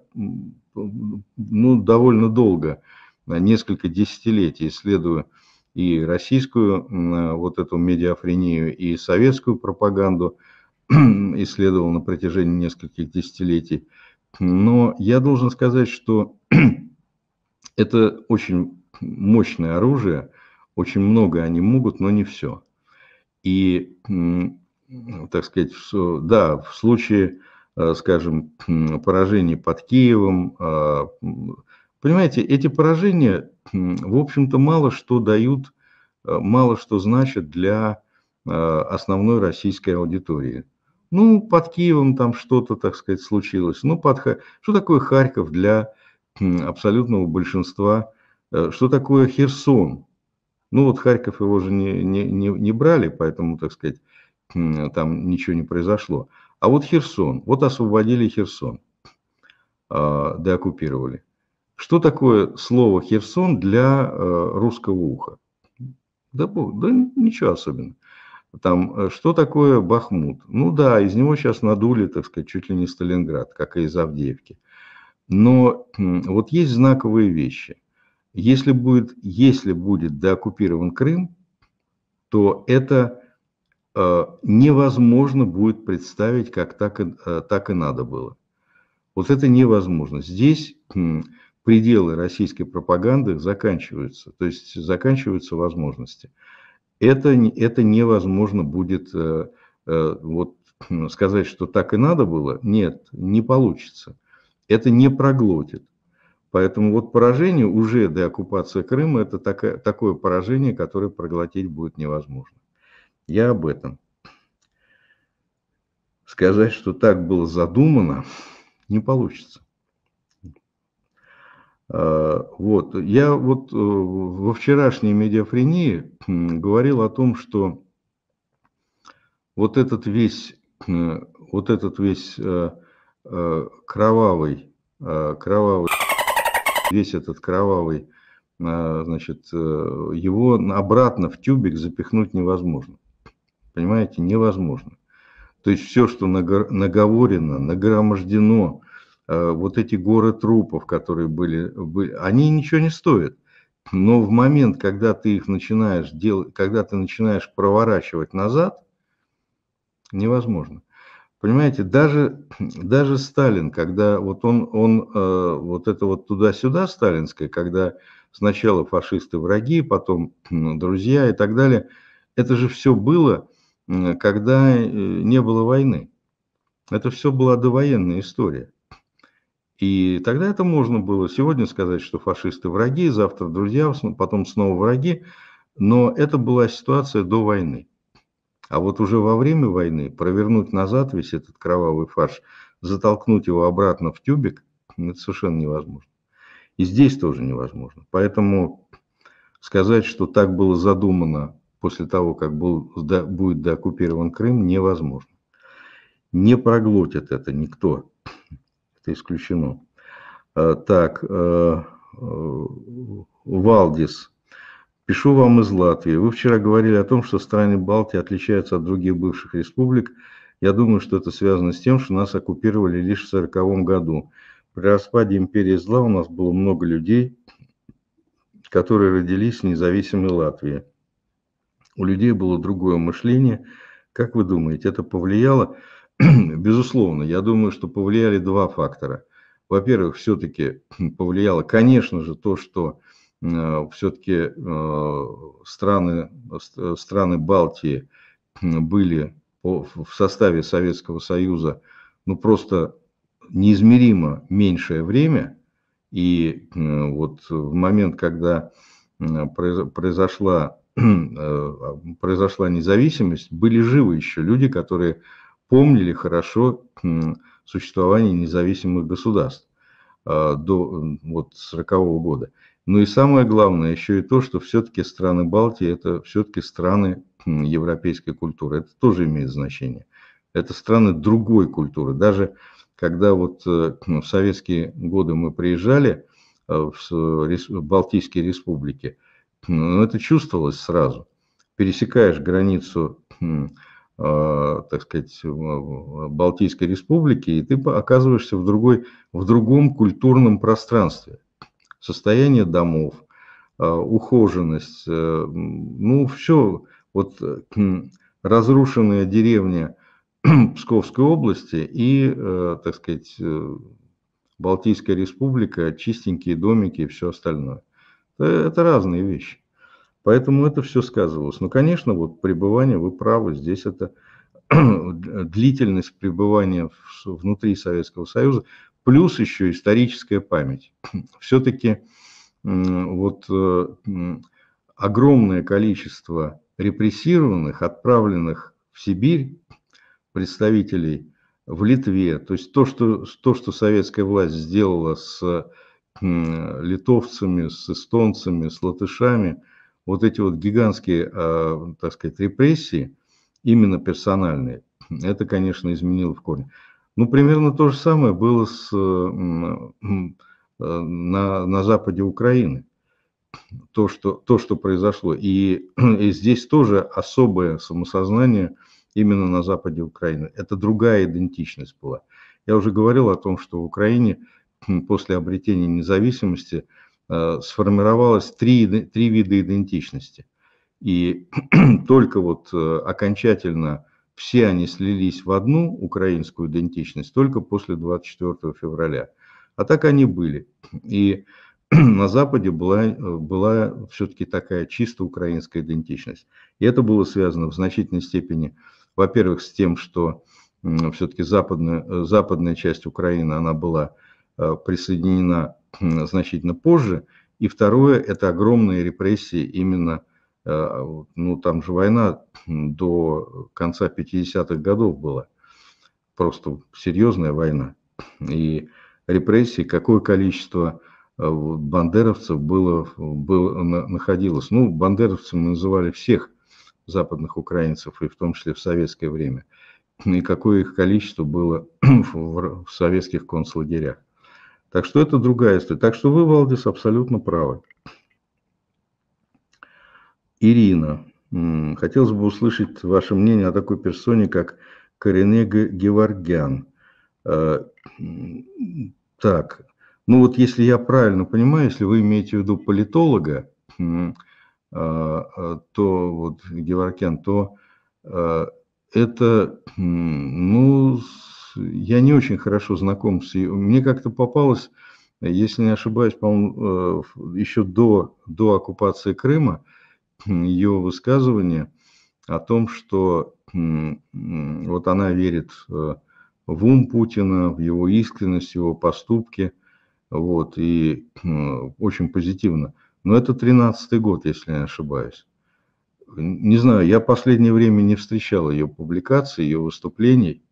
B: ну, довольно долго, несколько десятилетий исследую и российскую э, вот эту медиафрению, и советскую пропаганду исследовал на протяжении нескольких десятилетий. Но я должен сказать, что это очень мощное оружие, очень много они могут, но не все. И, так сказать, да, в случае, э, скажем, поражения под Киевом, а, Понимаете, эти поражения, в общем-то, мало что дают, э, мало что значат для э, основной российской аудитории. Ну, под Киевом там что-то, так сказать, случилось. Ну, под что такое Харьков для абсолютного большинства? Э, что такое Херсон? Ну, вот Харьков его же не, не, не, не брали, поэтому, так сказать, там ничего не произошло. А вот Херсон, вот освободили Херсон, а, деоккупировали. Что такое слово Херсон для э, русского уха? Да, да ничего особенного. Там, э, что такое Бахмут? Ну да, из него сейчас надули, так сказать, чуть ли не Сталинград, как и из Авдеевки. Но вот есть знаковые вещи. Если будет, если будет деоккупирован Крым, то это э, невозможно будет представить, как так и, э, так и надо было. Вот это невозможно. Здесь пределы российской пропаганды заканчиваются, то есть заканчиваются возможности. Это, это невозможно будет э, э, вот, сказать, что так и надо было. Нет, не получится. Это не проглотит. Поэтому вот поражение уже до оккупации Крыма – это такое, такое поражение, которое проглотить будет невозможно. Я об этом. Сказать, что так было задумано, не получится. Э, вот. Я вот э, во вчерашней медиафрении говорил о том, что вот этот весь, э, вот этот весь кровавый, кровавый, весь этот кровавый, значит, его обратно в тюбик запихнуть невозможно. Понимаете, невозможно. То есть все, что наговорено, нагромождено, Э, вот эти горы трупов, которые были, были, они ничего не стоят. Но в момент, когда ты их начинаешь делать, когда ты начинаешь проворачивать назад, невозможно. Понимаете, даже, даже Сталин, когда вот он, он э, вот это вот туда-сюда сталинское, когда сначала фашисты враги, потом э, друзья и так далее, это же все было, э, когда не было войны. Это все была довоенная история. И тогда это можно было сегодня сказать, что фашисты враги, завтра друзья, потом снова враги. Но это была ситуация до войны. А вот уже во время войны провернуть назад весь этот кровавый фарш, затолкнуть его обратно в тюбик, ну, это совершенно невозможно. И здесь тоже невозможно. Поэтому сказать, что так было задумано после того, как был, будет дооккупирован Крым, невозможно. Не проглотит это никто это исключено. Э, так, э, э, Валдис. Пишу вам из Латвии. Вы вчера говорили о том, что страны Балтии отличаются от других бывших республик. Я думаю, что это связано с тем, что нас оккупировали лишь в 1940 году. При распаде империи зла у нас было много людей, которые родились в независимой Латвии. У людей было другое мышление. Как вы думаете, это повлияло? Безусловно, я думаю, что повлияли два фактора. Во-первых, все-таки повлияло, конечно же, то, что э, все-таки э, страны, страны Балтии были в составе Советского Союза ну просто неизмеримо меньшее время. И э, вот в момент, когда произошла, произошла независимость, были живы еще люди, которые помнили хорошо существование независимых государств а, до вот, 40 -го года. Ну и самое главное еще и то, что все-таки страны Балтии – это все-таки страны европейской культуры. Это тоже имеет значение. Это страны другой культуры. Даже когда вот э, ну, в советские годы мы приезжали э, в Балтийские республики, ну, это чувствовалось сразу. Пересекаешь границу Э, так сказать, Балтийской республики, и ты оказываешься в, другой, в другом культурном пространстве. Состояние домов, э, ухоженность, э, ну все, вот хм, разрушенная деревня Псковской области и, так сказать, Балтийская республика, чистенькие домики и все остальное. Это разные вещи. Поэтому это все сказывалось. Но, ну, конечно, вот пребывание, вы правы, здесь это длительность пребывания внутри Советского Союза, плюс еще историческая память. Все-таки вот э, огромное количество репрессированных, отправленных в Сибирь представителей в Литве, то есть то, что, то, что советская власть сделала с литовцами, с эстонцами, с латышами – вот эти вот гигантские, а, так сказать, репрессии, именно персональные, это, конечно, изменило в корне. Ну, примерно то же самое было с, а, на, на западе Украины. То что, то, что произошло. И, и здесь тоже особое самосознание именно на западе Украины. Это другая идентичность была. Я уже говорил о том, что в Украине после обретения независимости – Э, сформировалось три, три вида идентичности. И только вот э, окончательно все они слились в одну украинскую идентичность только после 24 февраля. А так они были. И на Западе была, э, была все-таки такая чисто украинская идентичность. И это было связано в значительной степени, во-первых, с тем, что все-таки западная, западная часть Украины, она была присоединена значительно позже. И второе – это огромные репрессии именно, э, ну там же война до конца 50-х годов была, просто серьезная война. И репрессии, какое количество э, бандеровцев было, было, находилось. Ну, бандеровцами мы называли всех западных украинцев, и в том числе в советское время. И какое их количество было в советских концлагерях. Так что это другая история. Так что вы, Валдис, абсолютно правы. Ирина, хотелось бы услышать ваше мнение о такой персоне, как Корене Геворгян. Э, так, ну вот если я правильно понимаю, если вы имеете в виду политолога, э, э, то вот Геворкян, то это, ну, я не очень хорошо знаком с ее. Мне как-то попалось, если не ошибаюсь, по-моему, э, еще до, до оккупации Крыма, ее высказывание о том, что вот она верит э, в ум Путина, в его искренность, в его поступки, вот, и э, очень позитивно. Но это 13-й год, если не ошибаюсь. Не знаю, я в последнее время не встречал ее публикаций, ее выступлений.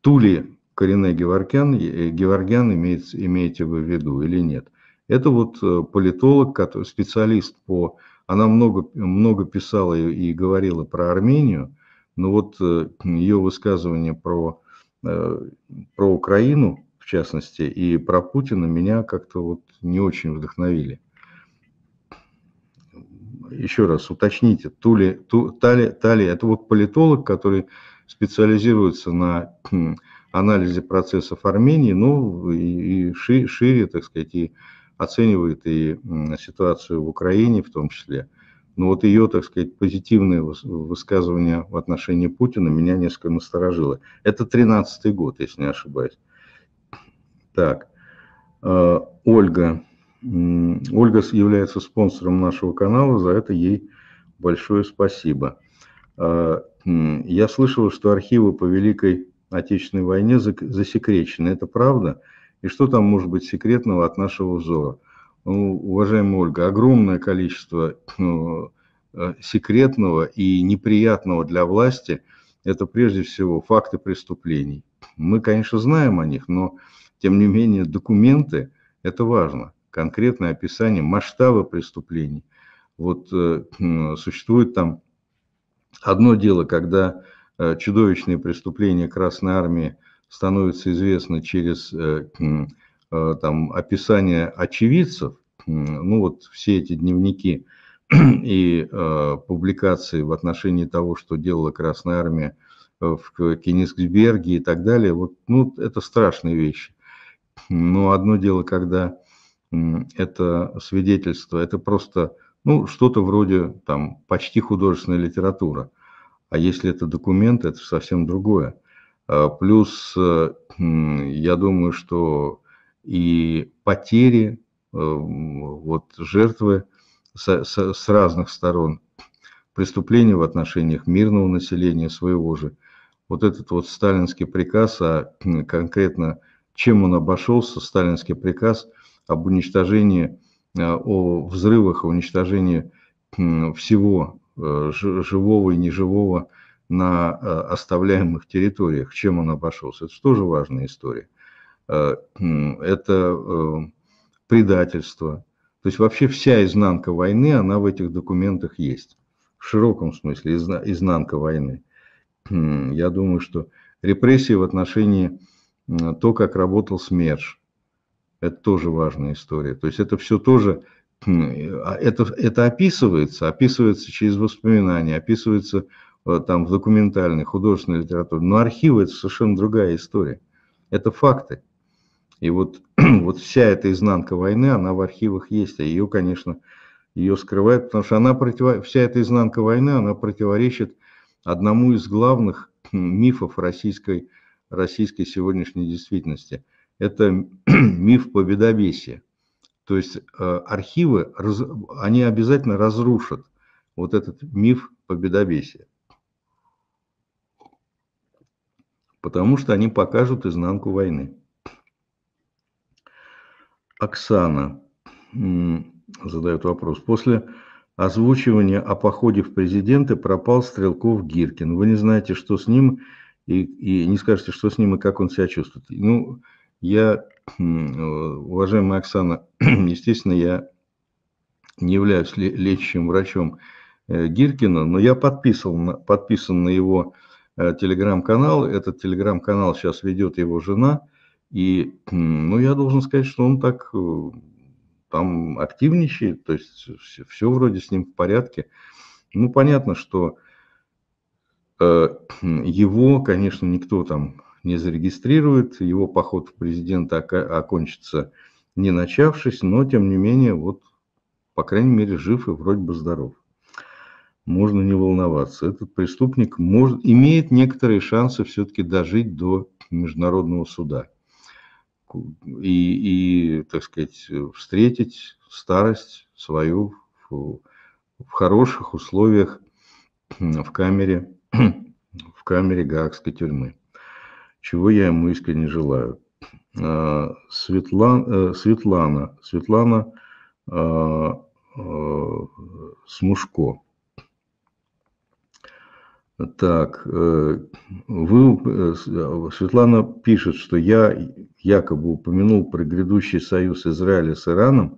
B: Тули Корене Геворгян, Геворгян имеется, имеете вы в виду или нет. Это вот э, политолог, который специалист по... Она много, много писала и говорила про Армению, но вот э, ее высказывание про, э, про Украину, в частности, и про Путина меня как-то вот не очень вдохновили. Еще раз уточните, Тули, Ту, Тали, Тали, это вот политолог, который специализируется на анализе процессов Армении, ну и, и шире, так сказать, и оценивает и ситуацию в Украине в том числе. Но вот ее, так сказать, позитивное высказывание в отношении Путина меня несколько насторожило. Это 13-й год, если не ошибаюсь. Так, э, Ольга. Ольга является спонсором нашего канала, за это ей большое спасибо. Э, я слышал, что архивы по Великой Отечественной войне засекречены. Это правда? И что там может быть секретного от нашего взора? Ну, уважаемая Ольга, огромное количество ну, э, секретного и неприятного для власти – это прежде всего факты преступлений. Мы, конечно, знаем о них, но, тем не менее, документы – это важно. Конкретное описание масштаба преступлений. Вот э, существует там Одно дело, когда э, чудовищные преступления Красной Армии становятся известны через э, э, там, описание очевидцев, ну вот все эти дневники и публикации в отношении того, что делала Красная Армия в Кенигсберге и так далее, вот, ну, это страшные вещи. Но одно дело, когда это свидетельство, это просто ну, что-то вроде там почти художественная литература. А если это документ, это совсем другое. А, плюс, э, я думаю, что и потери э, вот, жертвы с, с, с разных сторон, преступления в отношениях мирного населения своего же, вот этот вот сталинский приказ, а конкретно чем он обошелся, сталинский приказ об уничтожении Э, о взрывах, о уничтожении всего э, живого и неживого на э, оставляемых территориях, чем он обошелся. Это тоже важная история. Это предательство. То есть вообще вся изнанка войны, она в этих документах есть. В широком смысле изнанка войны. Я думаю, что репрессии в отношении то, как работал СМЕРШ, это тоже важная история. То есть это все тоже, а это, это описывается, описывается через воспоминания, описывается э, там в документальной, художественной литературе. Но архивы – это совершенно другая история. Это факты. И вот, вот вся эта изнанка войны, она в архивах есть, а ее, конечно, ее скрывают, потому что она против... вся эта изнанка войны, она противоречит одному из главных мифов российской, российской сегодняшней действительности – это миф победобесия. То есть э, архивы, они обязательно разрушат вот этот миф победобесия. Потому что они покажут изнанку войны. Оксана задает вопрос. После озвучивания о походе в президенты пропал Стрелков Гиркин. Вы не знаете, что с ним, и, и не скажете, что с ним и как он себя чувствует. Ну, я, э, уважаемая Оксана, естественно, я не являюсь лечащим врачом э, Гиркина, но я подписал подписан на его э, телеграм-канал. Этот телеграм-канал сейчас ведет его жена. И, ну, я должен сказать, что он так там активничает, то есть все, все вроде с ним в порядке. Ну, понятно, что его, конечно, никто там не зарегистрирует, его поход в президенты окончится не начавшись, но тем не менее, вот, по крайней мере, жив и вроде бы здоров. Можно не волноваться. Этот преступник может, имеет некоторые шансы все-таки дожить до международного суда и, и, так сказать, встретить старость свою в, в хороших условиях в камере,
A: в
B: камере Гаагской тюрьмы чего я ему искренне желаю. А, э, Светлана, Светлана, Светлана э, Смушко. Так, э, вы, Светлана пишет, что я якобы упомянул про грядущий союз Израиля с Ираном.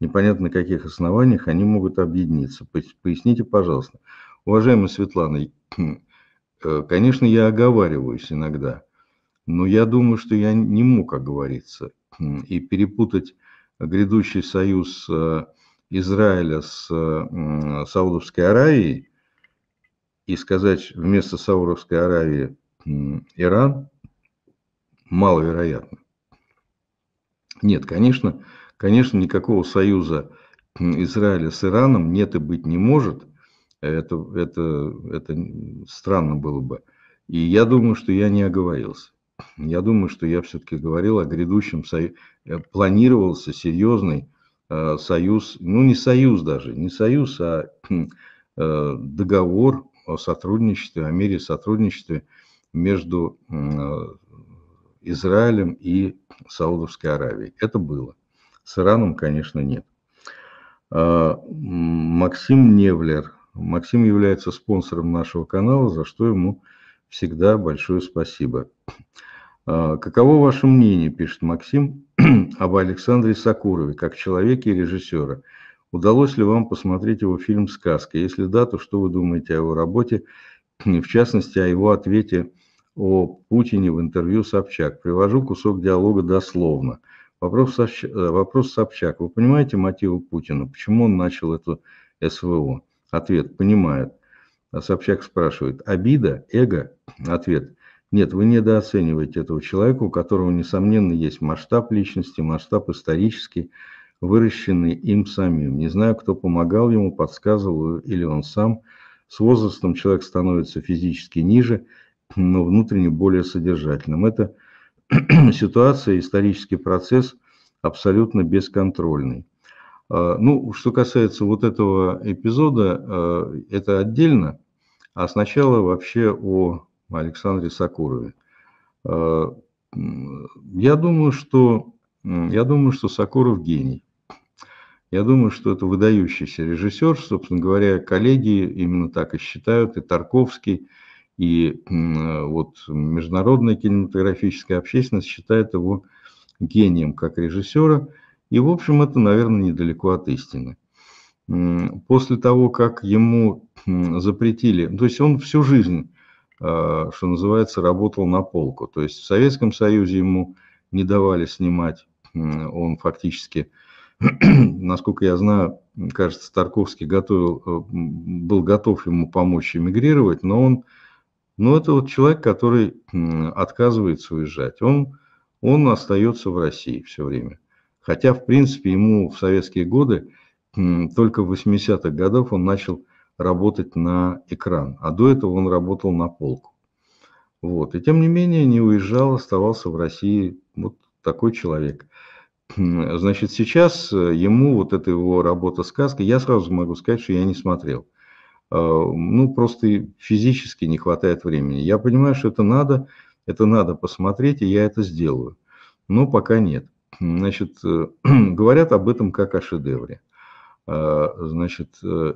B: Непонятно на каких основаниях они могут объединиться. Поясните, пожалуйста. Уважаемая Светлана, конечно, я оговариваюсь иногда – но я думаю, что я не мог говорится, и перепутать грядущий союз э, Израиля с Саудовской Аравией и сказать вместо Саудовской Аравии Иран маловероятно. Нет, конечно, конечно, никакого союза Израиля с Ираном нет и быть не может. Это, это, это странно было бы. И я думаю, что я не оговорился я думаю, что я все-таки говорил о грядущем, сою... Э, планировался серьезный э, союз, ну не союз даже, не союз, а хм, э, договор о сотрудничестве, о мире сотрудничестве между э, Израилем и Саудовской Аравией. Это было. С Ираном, конечно, нет. А, Максим Невлер. Максим является спонсором нашего канала, за что ему всегда большое спасибо. А, каково ваше мнение, пишет Максим, об Александре Сакурове, как человеке и режиссера? Удалось ли вам посмотреть его фильм «Сказка»? Если да, то что вы думаете о его работе, в частности, о его ответе о Путине в интервью Собчак? Привожу кусок диалога дословно. Вопрос, э, вопрос Собчак. Вы понимаете мотивы Путина? Почему он начал эту СВО? Ответ. Понимает. А Собчак спрашивает, обида, эго? Ответ, нет, вы недооцениваете этого человека, у которого, несомненно, есть масштаб личности, масштаб исторический, выращенный им самим. Не знаю, кто помогал ему, подсказывал или он сам. С возрастом человек становится физически ниже, но внутренне более содержательным. Это ситуация, исторический процесс абсолютно бесконтрольный. Э, ну, что касается вот этого эпизода, э, это отдельно, а сначала вообще о Александре Сокурове. Э, я думаю, что, я думаю, что Сокуров гений. Я думаю, что это выдающийся режиссер, собственно говоря, коллеги именно так и считают, и Тарковский, и вот международная кинематографическая общественность считает его гением как режиссера – и, в общем, это, наверное, недалеко от истины. После того, как ему запретили, то есть он всю жизнь, а, что называется, работал на полку. То есть в Советском Союзе ему не давали снимать, он фактически, насколько я знаю, кажется, Тарковский готовил, э, был готов ему помочь эмигрировать, но он, но это вот человек, который отказывается уезжать. Он, он остается в России все время. Хотя, в принципе, ему в советские годы, только в 80-х годах он начал работать на экран, а до этого он работал на полку. Вот. И тем не менее не уезжал, оставался в России вот такой человек. Значит, сейчас э, ему вот эта его работа сказка, я сразу могу сказать, что я не смотрел. А, ну, просто физически не хватает времени. Я понимаю, что это надо, это надо посмотреть, и я это сделаю. Но пока нет. Значит, э, говорят об этом как о шедевре. А, значит, э,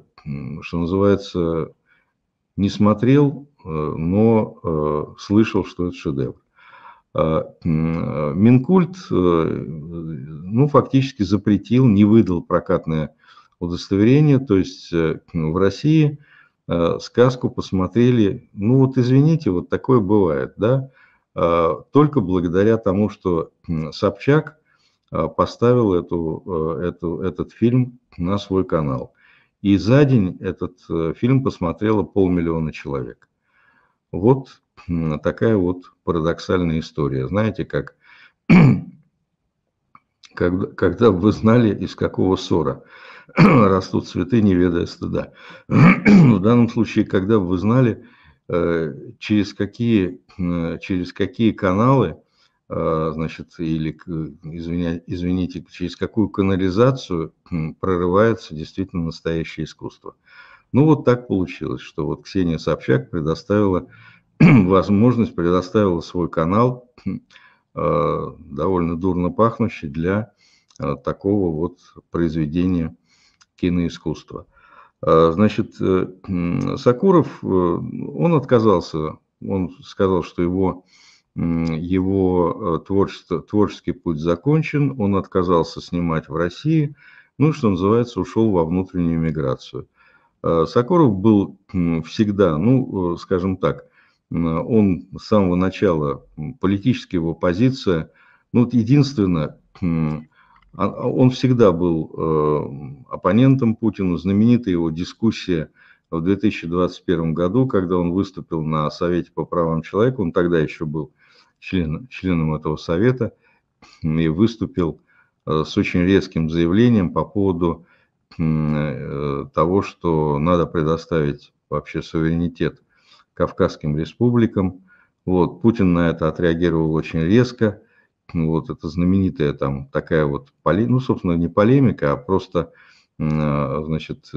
B: что называется, не смотрел, э, но слышал, что это шедевр. А, Минкульт ну, фактически запретил, не выдал прокатное удостоверение. То есть в России сказку посмотрели, ну вот извините, вот такое бывает, да, а, только благодаря тому, что Собчак Э, поставил эту, э, эту, этот фильм на свой канал. И за день этот э, фильм посмотрело полмиллиона человек. Вот такая вот парадоксальная история. Знаете, как когда, когда вы знали, из какого ссора растут цветы, не ведая стыда. В данном случае, когда вы знали, через какие, через какие каналы – а, значит, или, извиня, извините, через какую канализацию прорывается действительно настоящее искусство. Ну вот так получилось, что вот Ксения Собчак предоставила возможность, предоставила свой канал, а, довольно дурно пахнущий, для а, такого вот произведения киноискусства. Значит, э, Сакуров, э, он отказался, он сказал, что его его э, творчество, творческий путь закончен, он отказался снимать в России, ну, что называется, ушел во внутреннюю миграцию. Э, Сокуров был всегда, ну, э, скажем так, он с самого начала, политически его позиция, ну, единственное, а, а, он всегда был эм, оппонентом Путину, знаменитая его дискуссия в 2021 году, когда он выступил на Совете по правам человека, он тогда еще был член, членом этого совета и выступил э, с очень резким заявлением по поводу э, того, что надо предоставить вообще суверенитет Кавказским республикам. Вот, Путин на это отреагировал очень резко. Вот это знаменитая там такая вот, поле... ну, собственно, не полемика, а просто, э, значит,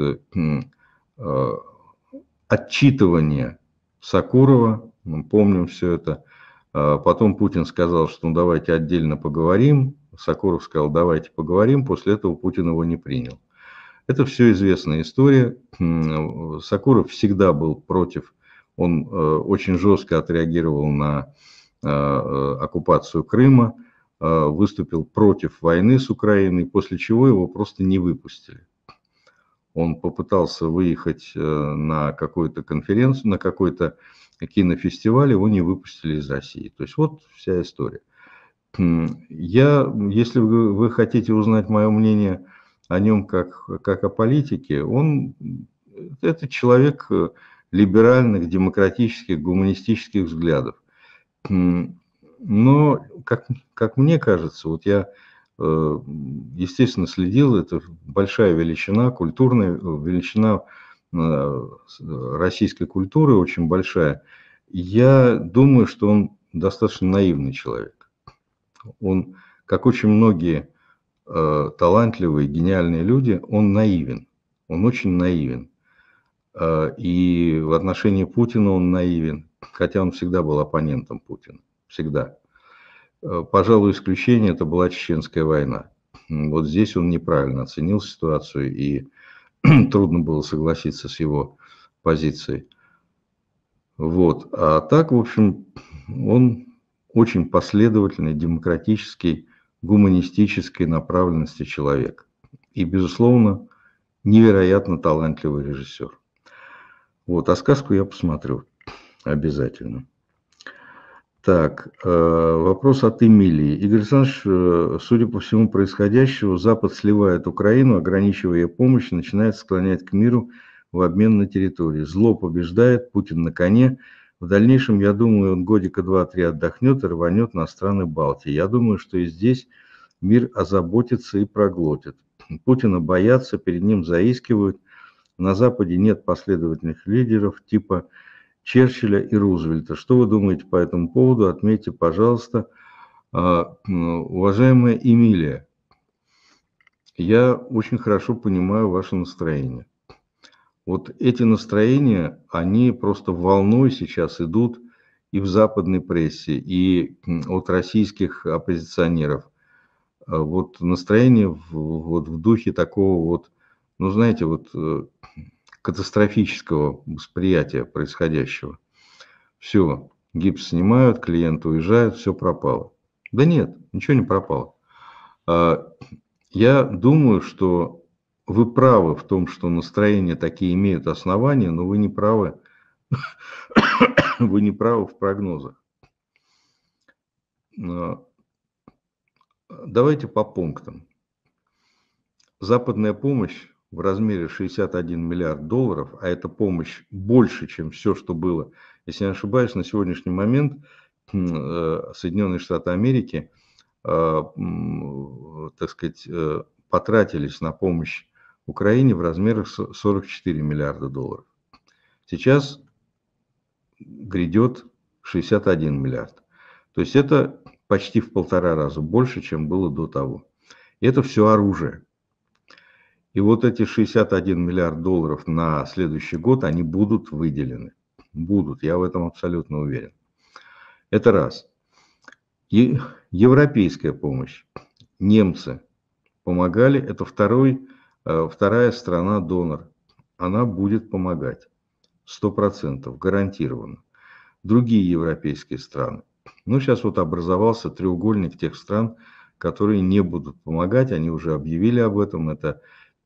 B: отчитывание Сакурова. Мы помним все это а потом Путин сказал, что ну давайте отдельно поговорим. Сокуров сказал, давайте поговорим. После этого Путин его не принял. Это все известная история. Сокуров всегда был против. Он э, очень жестко отреагировал на э, э, оккупацию Крыма, выступил против войны с Украиной, после чего его просто не выпустили. Он попытался выехать на какую-то конференцию, на какой-то э, кинофестиваль, его не выпустили из России. То есть вот вся история. Я, если вы, вы хотите узнать мое мнение о нем как, как о политике, он это человек э, либеральных, демократических, гуманистических взглядов. Но, как, как мне кажется, вот я, э, естественно, следил, это большая величина, культурная э, величина Э, российской культуры очень большая, я думаю, что он достаточно наивный человек. Он, как очень многие э, талантливые, гениальные люди, он наивен. Он очень наивен. Э, и в отношении Путина он наивен, хотя он всегда был оппонентом Путина. Всегда. пожалуй, исключение это была Чеченская война. Вот здесь он неправильно оценил ситуацию и трудно было согласиться с его позицией. Вот. А так, в общем, он очень последовательный, демократический, гуманистической направленности человек. И, безусловно, невероятно талантливый режиссер. Вот, а сказку я посмотрю обязательно. Так, э, вопрос от Эмилии. Игорь Александрович, э, судя по всему происходящего, Запад сливает Украину, ограничивая помощь, начинает склонять к миру в обмен на территории. Зло побеждает, Путин на коне. В дальнейшем, я думаю, он годика два-три отдохнет и рванет на страны Балтии. Я думаю, что и здесь мир озаботится и проглотит. Путина боятся, перед ним заискивают. На Западе нет последовательных лидеров типа Черчилля и Рузвельта. Что вы думаете по этому поводу? Отметьте, пожалуйста. А, уважаемая Эмилия, я очень хорошо понимаю ваше настроение. Вот эти настроения, они просто волной сейчас идут и в западной прессе, и от российских оппозиционеров. А, вот настроение в, вот в духе такого вот, ну знаете, вот э, катастрофического восприятия происходящего. Все, гипс снимают, клиент уезжает, все пропало. Да нет, ничего не пропало. А, я думаю, что вы правы в том, что настроения такие имеют основания, но вы не правы, вы не правы в прогнозах. Давайте по пунктам. Западная помощь в размере 61 миллиард долларов, а это помощь больше, чем все, что было. Если я не ошибаюсь, на сегодняшний момент э, Соединенные Штаты Америки, э, так сказать, э, потратились на помощь Украине в размерах 44 миллиарда долларов. Сейчас грядет 61 миллиард. То есть это почти в полтора раза больше, чем было до того. И это все оружие. И вот эти 61 миллиард долларов на следующий год, они будут выделены. Будут, я в этом абсолютно уверен. Это раз. И европейская помощь. Немцы помогали. Это второй, э, вторая страна-донор. Она будет помогать. 100% гарантированно. Другие европейские страны. Ну, сейчас вот образовался треугольник тех стран, которые не будут помогать. Они уже объявили об этом. Это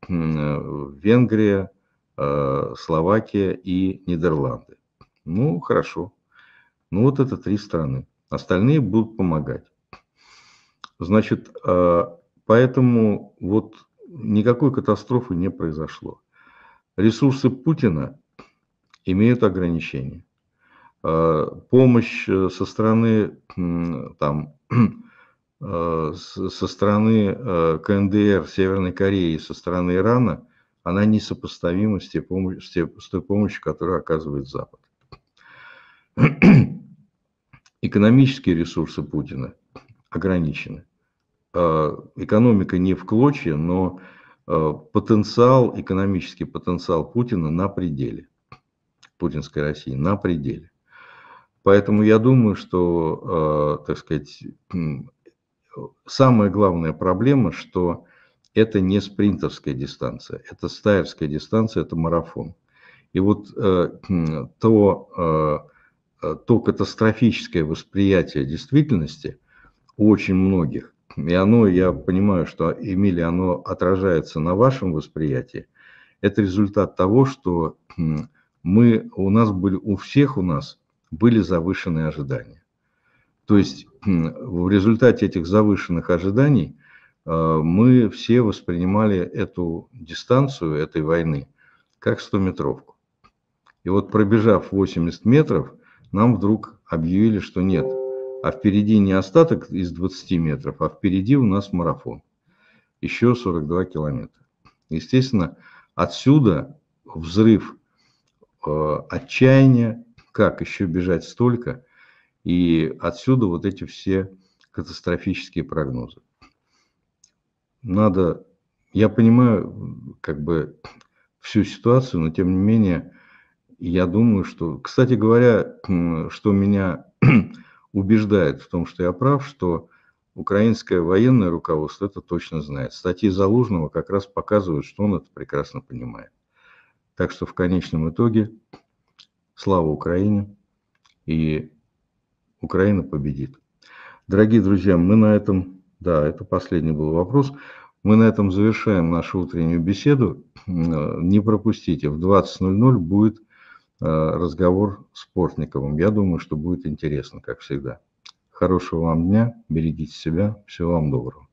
B: Э, Венгрия, э, Словакия и Нидерланды. Ну, хорошо. Ну, вот это три страны. Остальные будут помогать. Значит, э, поэтому вот никакой катастрофы не произошло. Ресурсы Путина имеют ограничения. Помощь со стороны там, Э, со стороны э, КНДР, Северной Кореи, со стороны Ирана, она несопоставима с, те помощь, с, те, с той помощью, которую оказывает Запад. Экономические ресурсы Путина ограничены. Э, экономика не в клочья, но потенциал, экономический потенциал Путина на пределе. Путинской России на пределе. Поэтому я думаю, что, так сказать, самая главная проблема, что это не спринтерская дистанция, это стайерская дистанция, это марафон. И вот э, то, э, э, то катастрофическое восприятие действительности у очень многих, и оно, я понимаю, что, Эмилия, оно отражается на вашем восприятии, это результат того, что мы, у нас были, у всех у нас были завышенные ожидания. То есть в результате этих завышенных ожиданий э, мы все воспринимали эту дистанцию этой войны как 100-метровку. И вот пробежав 80 метров, нам вдруг объявили, что нет, а впереди не остаток из 20 метров, а впереди у нас марафон. Еще 42 километра. Естественно, отсюда взрыв э, отчаяния, как еще бежать столько, и отсюда вот эти все катастрофические прогнозы. Надо, я понимаю как бы всю ситуацию, но тем не менее, я думаю, что, кстати говоря, что меня убеждает в том, что я прав, что украинское военное руководство это точно знает. Статьи Залужного как раз показывают, что он это прекрасно понимает. Так что в конечном итоге слава Украине и Украина победит. Дорогие друзья, мы на этом, да, это последний был вопрос, мы на этом завершаем нашу утреннюю беседу. Не пропустите, в 20.00 будет э, разговор с Портниковым. Я думаю, что будет интересно, как всегда. Хорошего
C: вам дня, берегите себя, всего вам доброго.